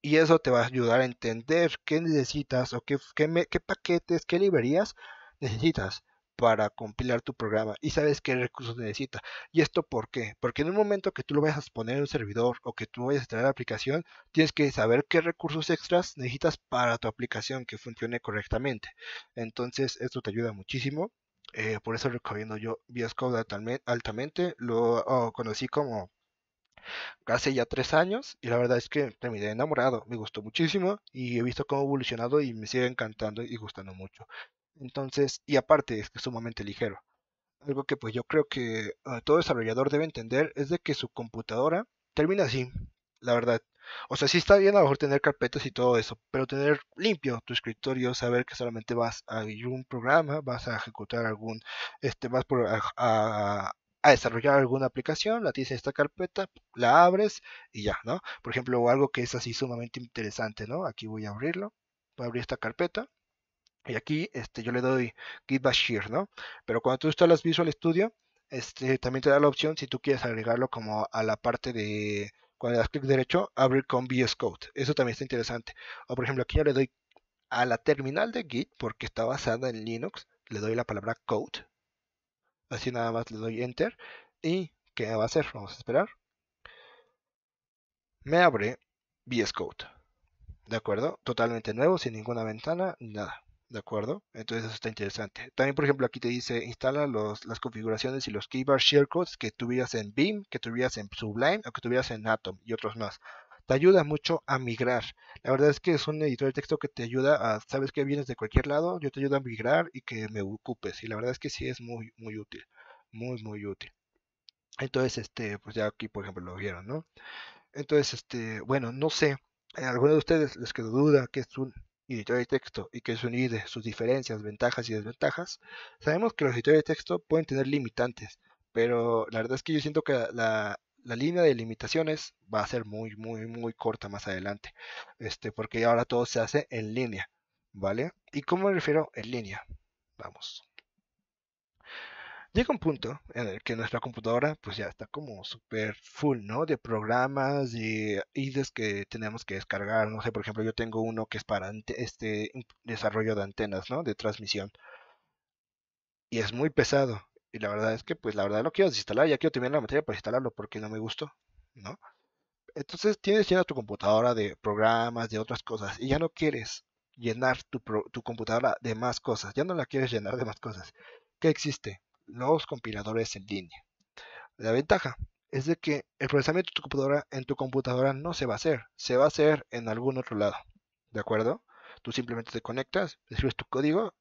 Y eso te va a ayudar a entender qué necesitas o qué, qué paquetes, qué librerías necesitas para compilar tu programa y sabes qué recursos necesita. ¿Y esto por qué? Porque en un momento que tú lo vayas a poner en un servidor o que tú vayas a tener la aplicación, tienes que saber qué recursos extras necesitas para tu aplicación que funcione correctamente. Entonces, esto te ayuda muchísimo. Eh, por eso recomiendo yo VS Code altamente. Lo oh, conocí como hace ya tres años y la verdad es que terminé enamorado, me gustó muchísimo y he visto cómo ha evolucionado y me sigue encantando y gustando mucho. Entonces, y aparte es que es sumamente ligero. Algo que pues yo creo que ah, todo desarrollador debe entender es de que su computadora termina así, la verdad. O sea, sí está bien a lo mejor tener carpetas y todo eso, pero tener limpio tu escritorio, saber que solamente vas a un programa, vas a ejecutar algún, este, vas a, a, desarrollar alguna aplicación, la tienes en esta carpeta, la abres y ya, ¿no? Por ejemplo, algo que es así sumamente interesante, ¿no? Aquí voy a abrirlo, voy a abrir esta carpeta, y aquí este, yo le doy Git Bashir, ¿no? Pero cuando tú instalas Visual Studio, este, también te da la opción si tú quieres agregarlo como a la parte de cuando le das clic derecho, abrir con VS Code. Eso también está interesante. O por ejemplo, aquí yo le doy a la terminal de Git, porque está basada en Linux, le doy la palabra code. Así nada más le doy enter. ¿Y qué va a hacer? Vamos a esperar. Me abre VS Code. ¿De acuerdo? Totalmente nuevo, sin ninguna ventana, nada. ¿De acuerdo? Entonces eso está interesante. También, por ejemplo, aquí te dice, instala los, las configuraciones y los keybar codes que tuvieras en Beam, que tuvieras en Sublime o que tuvieras en Atom y otros más. Te ayuda mucho a migrar. La verdad es que es un editor de texto que te ayuda a, sabes que vienes de cualquier lado, yo te ayudo a migrar y que me ocupes. Y la verdad es que sí es muy, muy útil. Muy, muy útil. Entonces, este, pues ya aquí, por ejemplo, lo vieron, ¿no? Entonces, este, bueno, no sé. ¿Alguno de ustedes les quedó duda que es un editor de texto y que es unir sus diferencias, ventajas y desventajas, sabemos que los editores de texto pueden tener limitantes, pero la verdad es que yo siento que la, la línea de limitaciones va a ser muy, muy, muy corta más adelante, este, porque ahora todo se hace en línea, ¿vale? ¿Y cómo me refiero en línea? Vamos llega un punto en el que nuestra computadora pues ya está como súper full, ¿no? De programas y IDEs que tenemos que descargar, no sé, por ejemplo, yo tengo uno que es para este desarrollo de antenas, ¿no? De transmisión. Y es muy pesado. Y la verdad es que pues la verdad lo quiero desinstalar, ya quiero terminar la materia para instalarlo porque no me gustó, ¿no? Entonces tienes llena tu computadora de programas, de otras cosas, y ya no quieres llenar tu, tu computadora de más cosas, ya no la quieres llenar de más cosas. ¿Qué existe? los compiladores en línea. La ventaja es de que el procesamiento de tu computadora en tu computadora no se va a hacer, se va a hacer en algún otro lado. ¿De acuerdo? Tú simplemente te conectas, escribes tu código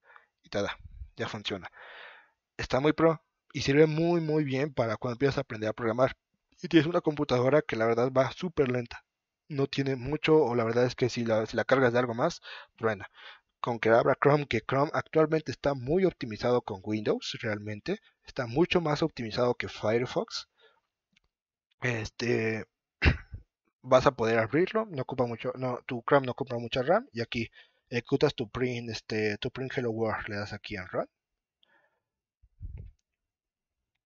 y tada, Ya funciona. Está muy pro y sirve muy muy bien para cuando empiezas a aprender a programar. Y tienes una computadora que la verdad va súper lenta. No tiene mucho o la verdad es que si la, si cargas de algo más, truena con que abra Chrome, que Chrome actualmente está muy optimizado con Windows, realmente. Está mucho más optimizado que Firefox. Este, vas a poder abrirlo, no ocupa mucho, no, tu Chrome no compra mucha RAM y aquí ejecutas tu print, este, tu print Hello World, le das aquí en Run.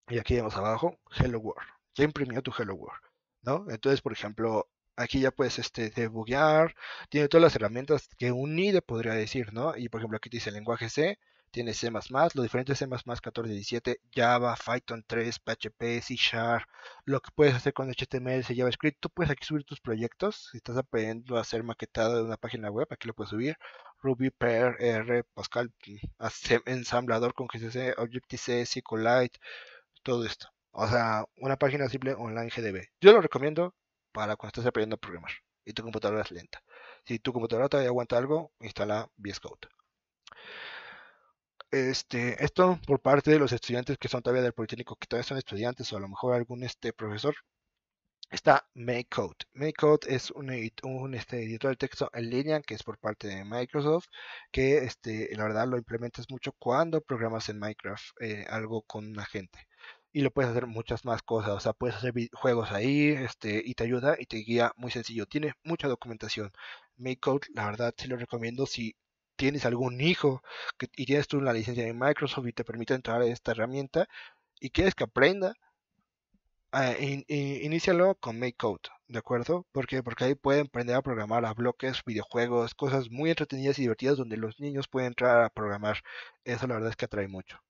Y aquí vemos abajo Hello World. Ya imprimió tu Hello World, ¿no? Entonces, por ejemplo, aquí ya puedes este, debuguear, tiene todas las herramientas que un IDE podría decir, ¿no? Y por ejemplo aquí dice el lenguaje C, tiene C++, los diferentes C++, 14, 17, Java, Python 3, PHP, C Sharp, lo que puedes hacer con HTML, C, JavaScript, tú puedes aquí subir tus proyectos, si estás aprendiendo a hacer maquetado de una página web, aquí lo puedes subir, Ruby, Perl, R, Pascal, ensamblador con GCC, Objective-C, SQLite, todo esto. O sea, una página simple online GDB. Yo lo recomiendo, para cuando estés aprendiendo a programar y tu computadora es lenta. Si tu computadora todavía aguanta algo, instala VS Code. Este, esto por parte de los estudiantes que son todavía del Politécnico, que todavía son estudiantes o a lo mejor algún este, profesor, está MakeCode. MakeCode es un, este, editor de texto en línea que es por parte de Microsoft, que este, la verdad lo implementas mucho cuando programas en Minecraft eh, algo con la gente y lo puedes hacer muchas más cosas. O sea, puedes hacer juegos ahí este, y te ayuda y te guía muy sencillo. Tiene mucha documentación. MakeCode, la verdad, sí lo recomiendo si tienes algún hijo que, y tienes tú una licencia de Microsoft y te permite entrar a esta herramienta y quieres que aprenda. Ah, inicia lo inícialo con MakeCode, ¿de acuerdo? Porque Porque ahí pueden aprender a programar a bloques, videojuegos, cosas muy entretenidas y divertidas donde los niños pueden entrar a programar. Eso la verdad es que atrae mucho.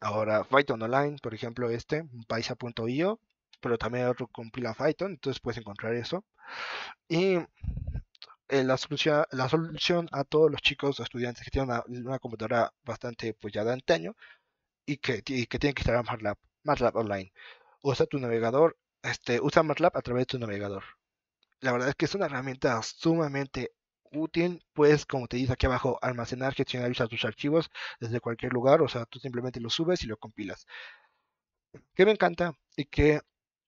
Ahora, Python Online, por ejemplo, este, paisa.io, pero también hay otro compila Python, entonces puedes encontrar eso. Y eh, la, solución, la solución a todos los chicos, estudiantes que tienen una, computadora bastante pues ya de antaño y que, y que tienen que instalar MATLAB, MATLAB Online. Usa tu navegador, este, usa MATLAB a través de tu navegador. La verdad es que es una herramienta sumamente útil, puedes, como te dice aquí abajo, almacenar, gestionar y tus archivos desde cualquier lugar, o sea, tú simplemente lo subes y lo compilas. Que me encanta y que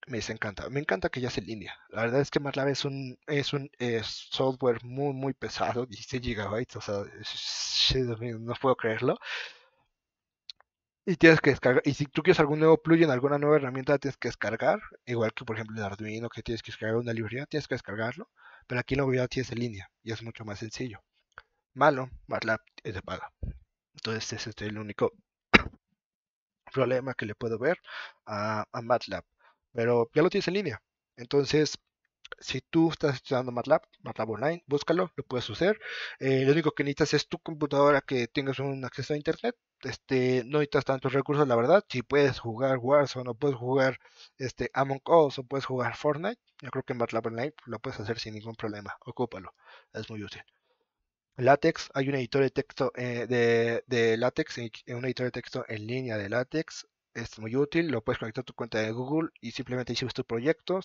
me encanta. Me encanta que ya sea en línea. La verdad es que MATLAB es un, es un software muy, muy pesado, 16 GB, o sea, no puedo creerlo. Y tienes que descargar, y si tú quieres algún nuevo plugin, alguna nueva herramienta, tienes que descargar, igual que por ejemplo en Arduino, que tienes que descargar una librería, tienes que descargarlo pero aquí lo a tienes en línea y es mucho más sencillo. Malo, MATLAB es de paga. Entonces ese es el único problema que le puedo ver a, a MATLAB, pero ya lo tienes en línea. Entonces si tú estás estudiando MATLAB, MATLAB Online, búscalo, lo puedes usar eh, lo único que necesitas es tu computadora que tengas un acceso a internet. Este, no necesitas tantos recursos, la verdad. Si puedes jugar Warzone o puedes jugar este, Among Us o puedes jugar Fortnite, yo creo que en MATLAB Online lo puedes hacer sin ningún problema. Ocúpalo, es muy útil. Latex, hay un editor de texto eh, de, Latex, un editor de texto en línea de Latex. Es muy útil, lo puedes conectar a tu cuenta de Google y simplemente hiciste tu proyecto,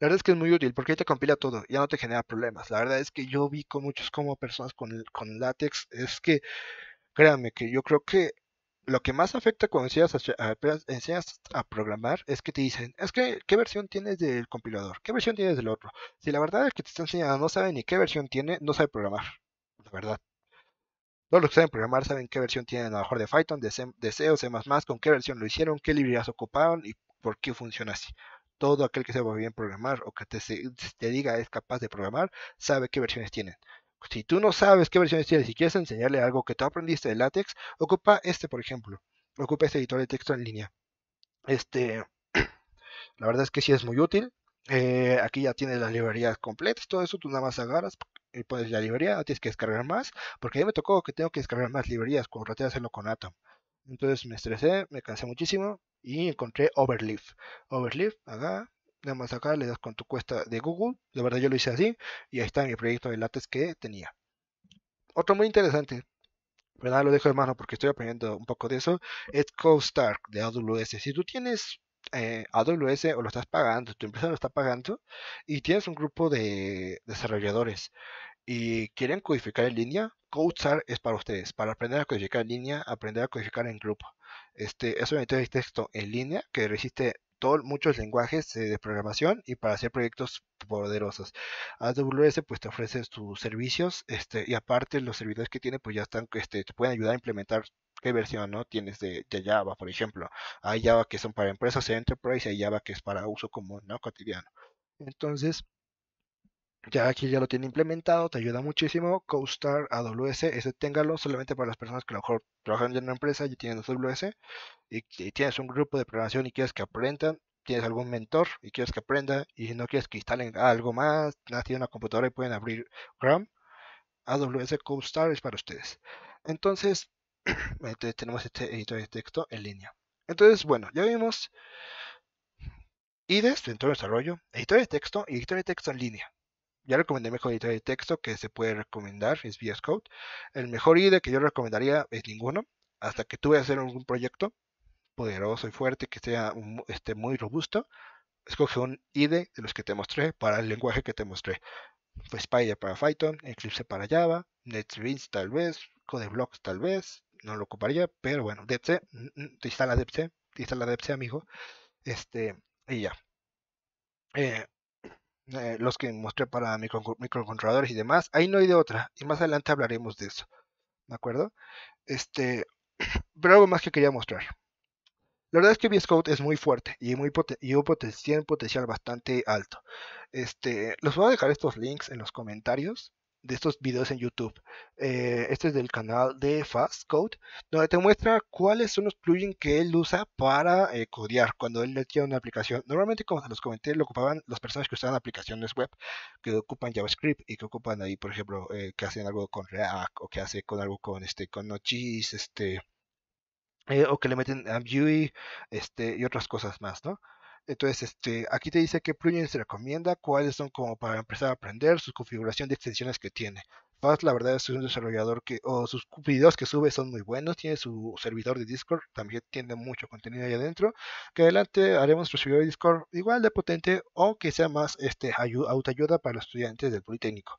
la verdad es que es muy útil porque ahí te compila todo, ya no te genera problemas. La verdad es que yo vi con muchos como personas con, con látex, es que, créanme que yo creo que lo que más afecta cuando enseñas a, programar es que te dicen, es que, ¿qué versión tienes del compilador? ¿Qué versión tienes del otro? Si la verdad es que te está enseñando no sabe ni qué versión tiene, no sabe programar. La verdad. Todos los que saben programar saben qué versión tienen a lo mejor de Python, de C, de C C++, con qué versión lo hicieron, qué librerías ocuparon y por qué funciona así todo aquel que se sepa bien programar o que te, diga es capaz de programar, sabe qué versiones tienen. Si tú no sabes qué versiones tiene y quieres enseñarle algo que tú aprendiste de látex, ocupa este, por ejemplo. Ocupa este editor de texto en línea. Este, la verdad es que sí es muy útil. Eh, aquí ya tienes las librerías completas, todo eso tú nada más agarras y pones la librería, no tienes que descargar más, porque a mí me tocó que tengo que descargar más librerías cuando traté de hacerlo con Atom. Entonces me estresé, me cansé muchísimo y encontré Overleaf. Overleaf, acá, nada más acá le das con tu cuesta de Google. de verdad yo lo hice así y ahí está mi proyecto de látex que tenía. Otro muy interesante, pero nada lo dejo de mano porque estoy aprendiendo un poco de eso, es CoStark de AWS. Si tú tienes eh, AWS o lo estás pagando, tu empresa lo está pagando y tienes un grupo de desarrolladores y quieren codificar en línea, CodeSAR es para ustedes, para aprender a codificar en línea, aprender a codificar en grupo. Este, es un editor de texto en línea que resiste todos muchos lenguajes de programación y para hacer proyectos poderosos. AWS pues te ofrece sus servicios este, y aparte los servidores que tiene pues ya están, este, te pueden ayudar a implementar qué versión no tienes de, Java, por ejemplo. Hay Java que son para empresas enterprise y hay Java que es para uso común, ¿no? cotidiano. Entonces, ya aquí ya lo tiene implementado, te ayuda muchísimo. CoStar, AWS, ese téngalo solamente para las personas que a lo mejor trabajan en una empresa y tienen AWS y, tienes un grupo de programación y quieres que aprendan, tienes algún mentor y quieres que aprenda y no quieres que instalen algo más, nada, tiene una computadora y pueden abrir RAM, AWS CoStar es para ustedes. Entonces, tenemos este editor de texto en línea. Entonces, bueno, ya vimos IDES, dentro de desarrollo, editor de texto y editor de texto en línea ya recomendé mejor editor de texto que se puede recomendar, es VS Code. El mejor IDE que yo recomendaría es ninguno, hasta que tú vayas a hacer algún proyecto poderoso y fuerte que sea muy robusto. Escoge un IDE de los que te mostré para el lenguaje que te mostré. Pues Spider para Python, Eclipse para Java, NetBeans tal vez, CodeBlocks tal vez, no lo ocuparía, pero bueno, este te instala DEPC, te instala DEPSE amigo, este, y ya. Eh, eh, los que mostré para microcontroladores y demás. Ahí no hay de otra, y más adelante hablaremos de eso, ¿de acuerdo? Este, pero algo más que quería mostrar. La verdad es que VS Code es muy fuerte y, muy un potencial, potencial bastante alto. Este, los voy a dejar estos links en los comentarios de estos videos en YouTube. Eh, este es del canal de fastcode Code, donde te muestra cuáles son los plugins que él usa para eh, codear cuando él le tiene una aplicación. Normalmente, como se los comenté, lo ocupaban las personas que usaban aplicaciones web, que ocupan JavaScript y que ocupan ahí, por ejemplo, eh, que hacen algo con React o que hacen con algo con este, con Node.js, este, o que le meten a este y otras cosas más, ¿no? Entonces, este, aquí te dice qué plugins se recomienda, cuáles son como para empezar a aprender, su configuración de extensiones que tiene. Paz la verdad, es un desarrollador que, o sus videos que sube son muy buenos, tiene su servidor de Discord, también tiene mucho contenido ahí adentro, que adelante haremos nuestro servidor de Discord igual de potente o que sea más este, autoayuda para los estudiantes del Politécnico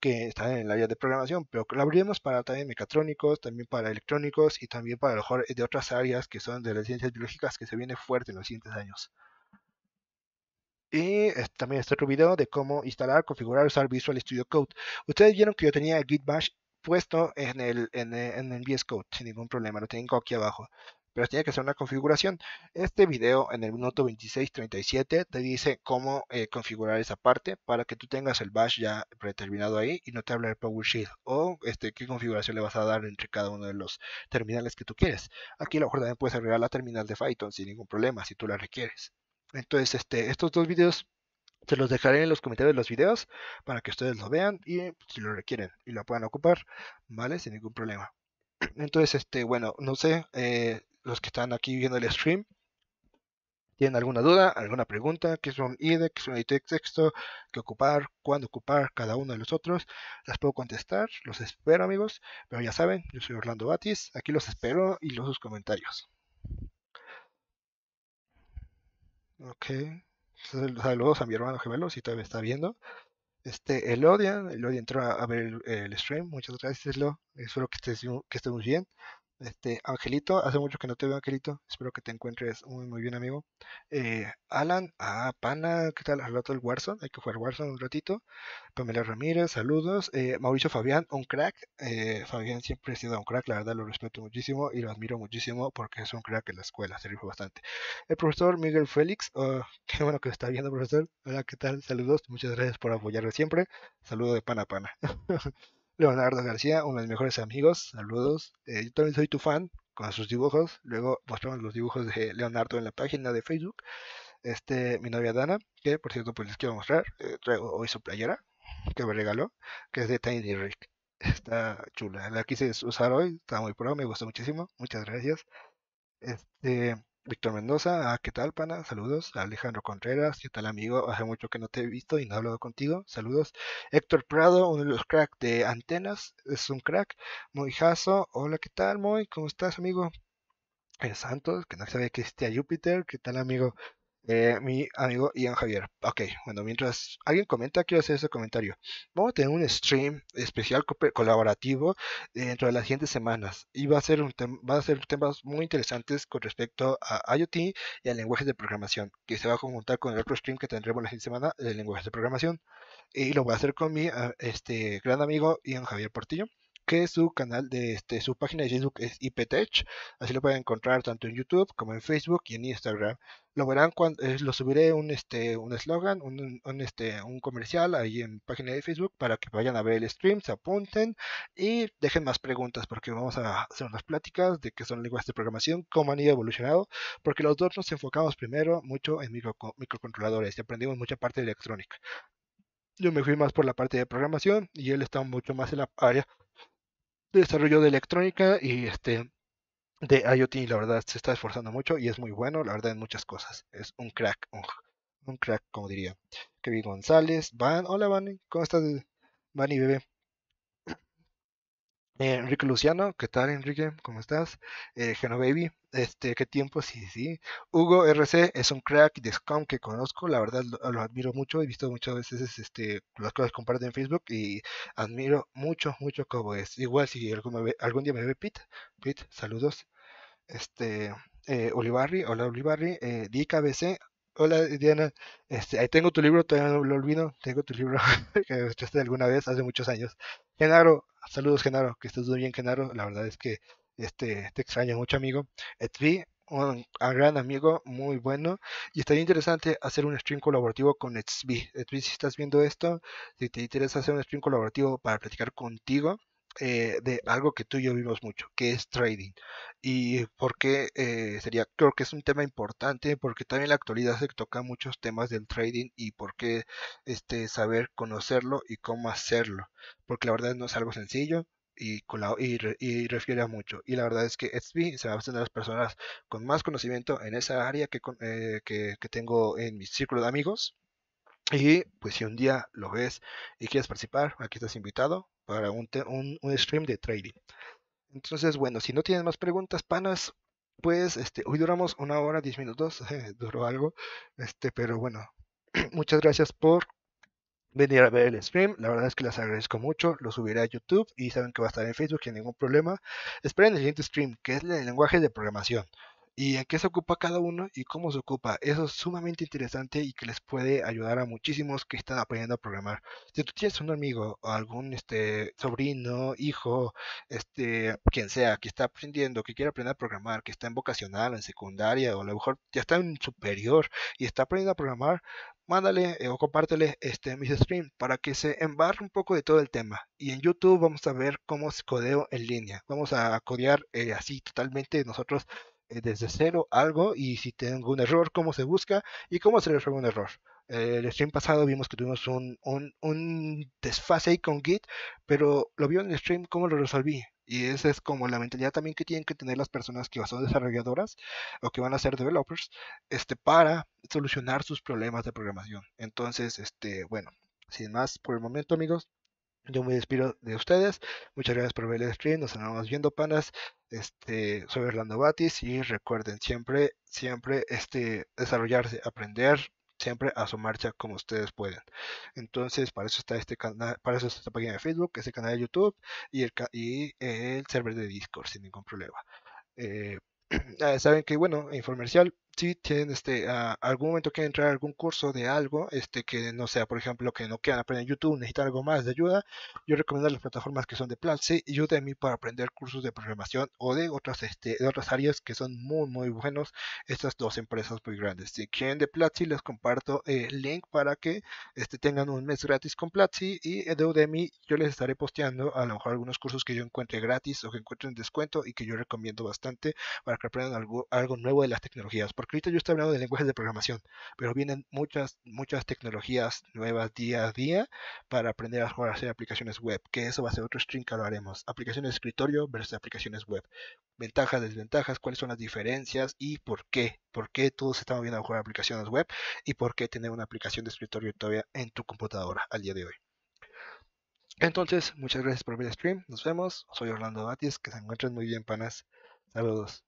que están en el área de programación, pero lo abriremos para también mecatrónicos, también para electrónicos y también para lo mejor de otras áreas que son de las ciencias biológicas que se viene fuerte en los siguientes años. Y también este otro video de cómo instalar, configurar, usar Visual Studio Code. Ustedes vieron que yo tenía Git Bash puesto en el, en, en el VS Code sin ningún problema, lo tengo aquí abajo. Pero tiene que hacer una configuración. Este video en el minuto 26.37 te dice cómo eh, configurar esa parte para que tú tengas el bash ya predeterminado ahí y no te habla el PowerShell o este, qué configuración le vas a dar entre cada uno de los terminales que tú quieres. Aquí a lo mejor también puedes agregar la terminal de Python sin ningún problema si tú la requieres. Entonces, este, estos dos videos se los dejaré en los comentarios de los videos para que ustedes lo vean y pues, si lo requieren y lo puedan ocupar, ¿vale? Sin ningún problema. Entonces, este, bueno, no sé, eh, los que están aquí viendo el stream, ¿tienen alguna duda, alguna pregunta? ¿Qué es un IDE? ¿Qué es un de texto? ¿Qué ocupar? ¿Cuándo ocupar cada uno de los otros? Las puedo contestar, los espero amigos, pero ya saben, yo soy Orlando Batis, aquí los espero y los sus comentarios. Ok. Saludos a mi hermano gemelo, si todavía está viendo. Este, Elodia, Elodia entró a, ver el, stream. Muchas gracias, Lo. Espero que estés, que bien. Este, Angelito, hace mucho que no te veo, Angelito. Espero que te encuentres muy, muy bien, amigo. Eh, Alan, ah, Pana, ¿qué tal? Al rato el Warzone, hay que jugar Warzone un ratito. Pamela Ramírez, saludos. Eh, Mauricio Fabián, un crack. Eh, Fabián siempre ha sido un crack, la verdad lo respeto muchísimo y lo admiro muchísimo porque es un crack en la escuela, se bastante. El profesor Miguel Félix, oh, qué bueno que está viendo, profesor. Hola, ¿qué tal? Saludos, muchas gracias por apoyarme siempre. Saludo de Pana Pana. Leonardo García, uno de mis mejores amigos, saludos. Eh, yo también soy tu fan con sus dibujos. Luego mostramos los dibujos de Leonardo en la página de Facebook. Este, mi novia Dana, que por cierto pues les quiero mostrar, eh, traigo hoy su playera que me regaló, que es de Tiny Rick. Está chula, la quise usar hoy, está muy pro, me gustó muchísimo, muchas gracias. Este, Víctor Mendoza, ah, ¿qué tal, pana? Saludos. Alejandro Contreras, ¿qué tal, amigo? Hace mucho que no te he visto y no he hablado contigo. Saludos. Héctor Prado, uno de los cracks de antenas, es un crack. Moijazo, hola, ¿qué tal, muy, ¿Cómo estás, amigo? El eh, Santos, que no sabe que esté a Júpiter, ¿qué tal, amigo? Eh, mi amigo Ian Javier. Ok, bueno, mientras alguien comenta, quiero hacer ese comentario. Vamos a tener un stream especial colaborativo eh, dentro de las siguientes semanas y va a ser, un va a ser temas muy interesantes con respecto a IoT y a lenguajes de programación, que se va a conjuntar con el otro stream que tendremos la siguiente semana de lenguajes de programación. Y lo voy a hacer con mi ah, este, gran amigo Ian Javier Portillo que su canal de este, su página de Facebook es IPTech, así lo pueden encontrar tanto en YouTube como en Facebook y en Instagram. Lo verán cuando eh, lo subiré un este un eslogan, un, este un comercial ahí en página de Facebook para que vayan a ver el stream, se apunten y dejen más preguntas porque vamos a hacer unas pláticas de qué son lenguajes de programación, cómo han ido evolucionado, porque los dos nos enfocamos primero mucho en micro, microcontroladores y aprendimos mucha parte de electrónica yo me fui más por la parte de programación y él está mucho más en la área desarrollo de electrónica y este de IoT, la verdad se está esforzando mucho y es muy bueno, la verdad en muchas cosas. Es un crack, un, crack como diría. Kevin González, Van, hola Van, ¿cómo estás Van y bebé? Eh, Enrique Luciano, ¿qué tal Enrique? ¿Cómo estás? Eh, Genobaby, este, ¿qué tiempo? Sí, sí. Hugo RC es un crack de Scum que conozco, la verdad lo, admiro mucho, he visto muchas veces este, las cosas que comparten en Facebook y admiro mucho, mucho cómo es. Igual si algún, día me ve Pit, Pete, saludos. Este, eh, Olivarri, hola Ulibarri, eh, DKBC, Hola Diana, este, ahí tengo tu libro, todavía no lo olvido, tengo tu libro que escuchaste alguna vez hace muchos años. Genaro, saludos Genaro, que estés muy bien Genaro, la verdad es que este, te extraño mucho amigo. Etvi, eh, un, gran amigo, muy bueno, y estaría interesante hacer un stream colaborativo con Etvi. Etvi, si estás viendo esto, si te interesa hacer un stream colaborativo para platicar contigo, eh, de algo que tú y yo vimos mucho, que es trading. Y porque eh, sería, creo que es un tema importante, porque también en la actualidad se toca muchos temas del trading y por qué este, saber conocerlo y cómo hacerlo. Porque la verdad no es algo sencillo, y, y, y, refiere a mucho. Y la verdad es que Etsy se va a presentar de las personas con más conocimiento en esa área eh, que, tengo en mi círculo de amigos. Y pues si un día lo ves y quieres participar, aquí estás invitado para un, un, stream de trading. Entonces, bueno, si no tienen más preguntas, panas, pues este, hoy duramos una hora, diez minutos, eh, duró algo, este, pero bueno, muchas gracias por venir a ver el stream. La verdad es que las agradezco mucho. Lo subiré a YouTube y saben que va a estar en Facebook sin ningún problema. Esperen el siguiente stream, que es el lenguaje de programación y en qué se ocupa cada uno y cómo se ocupa. Eso es sumamente interesante y que les puede ayudar a muchísimos que están aprendiendo a programar. Si tú tienes un amigo, o algún este sobrino, hijo, este quien sea, que está aprendiendo, que quiere aprender a programar, que está en vocacional, en secundaria o a lo mejor ya está en superior y está aprendiendo a programar, mándale eh, o compártele este mis stream para que se embarre un poco de todo el tema. Y en YouTube vamos a ver cómo se codeo en línea. Vamos a codear eh, así totalmente nosotros eh, desde cero algo y si tengo un error, cómo se busca y cómo se resuelve un error. Eh, el stream pasado vimos que tuvimos un, desfase con Git, pero lo vio en el stream cómo lo resolví. Y esa es como la mentalidad también que tienen que tener las personas que son desarrolladoras o que van a ser developers este, para solucionar sus problemas de programación. Entonces, este, bueno, sin más por el momento, amigos, yo me despido de ustedes. Muchas gracias por ver el stream. Nos estamos viendo, panas. Este, soy Orlando Batis y recuerden siempre, siempre este, desarrollarse, aprender siempre a su marcha como ustedes pueden. Entonces, para eso está este canal, para eso esta página de Facebook, este canal de YouTube y el, y el server de Discord sin ningún problema. Eh, ah, saben que, bueno, Informercial si tienen este, ah, algún momento que entrar a algún curso de algo, este, que no sea, por ejemplo, que no quieran aprender en YouTube, necesitan algo más de ayuda, yo recomiendo las plataformas que son de Platzi y Udemy para aprender cursos de programación o de otras, este, de otras áreas que son muy, muy buenos estas dos empresas muy grandes. Si quieren de Platzi, les comparto el link para que este, tengan un mes gratis con Platzi y de Udemy yo les estaré posteando a lo mejor algunos cursos que yo encuentre gratis o que encuentren descuento y que yo recomiendo bastante para que aprendan algo, algo nuevo de las tecnologías porque ahorita yo estoy hablando de lenguajes de programación, pero vienen muchas, muchas tecnologías nuevas día a día para aprender a jugar hacer aplicaciones web, que eso va a ser otro stream que lo haremos. Aplicaciones de escritorio versus aplicaciones web. Ventajas, desventajas, cuáles son las diferencias y por qué. Por qué todos estamos viendo a jugar aplicaciones web y por qué tener una aplicación de escritorio todavía en tu computadora al día de hoy. Entonces, muchas gracias por ver el stream. Nos vemos. Soy Orlando Batis. Que se encuentren muy bien, panas. Saludos.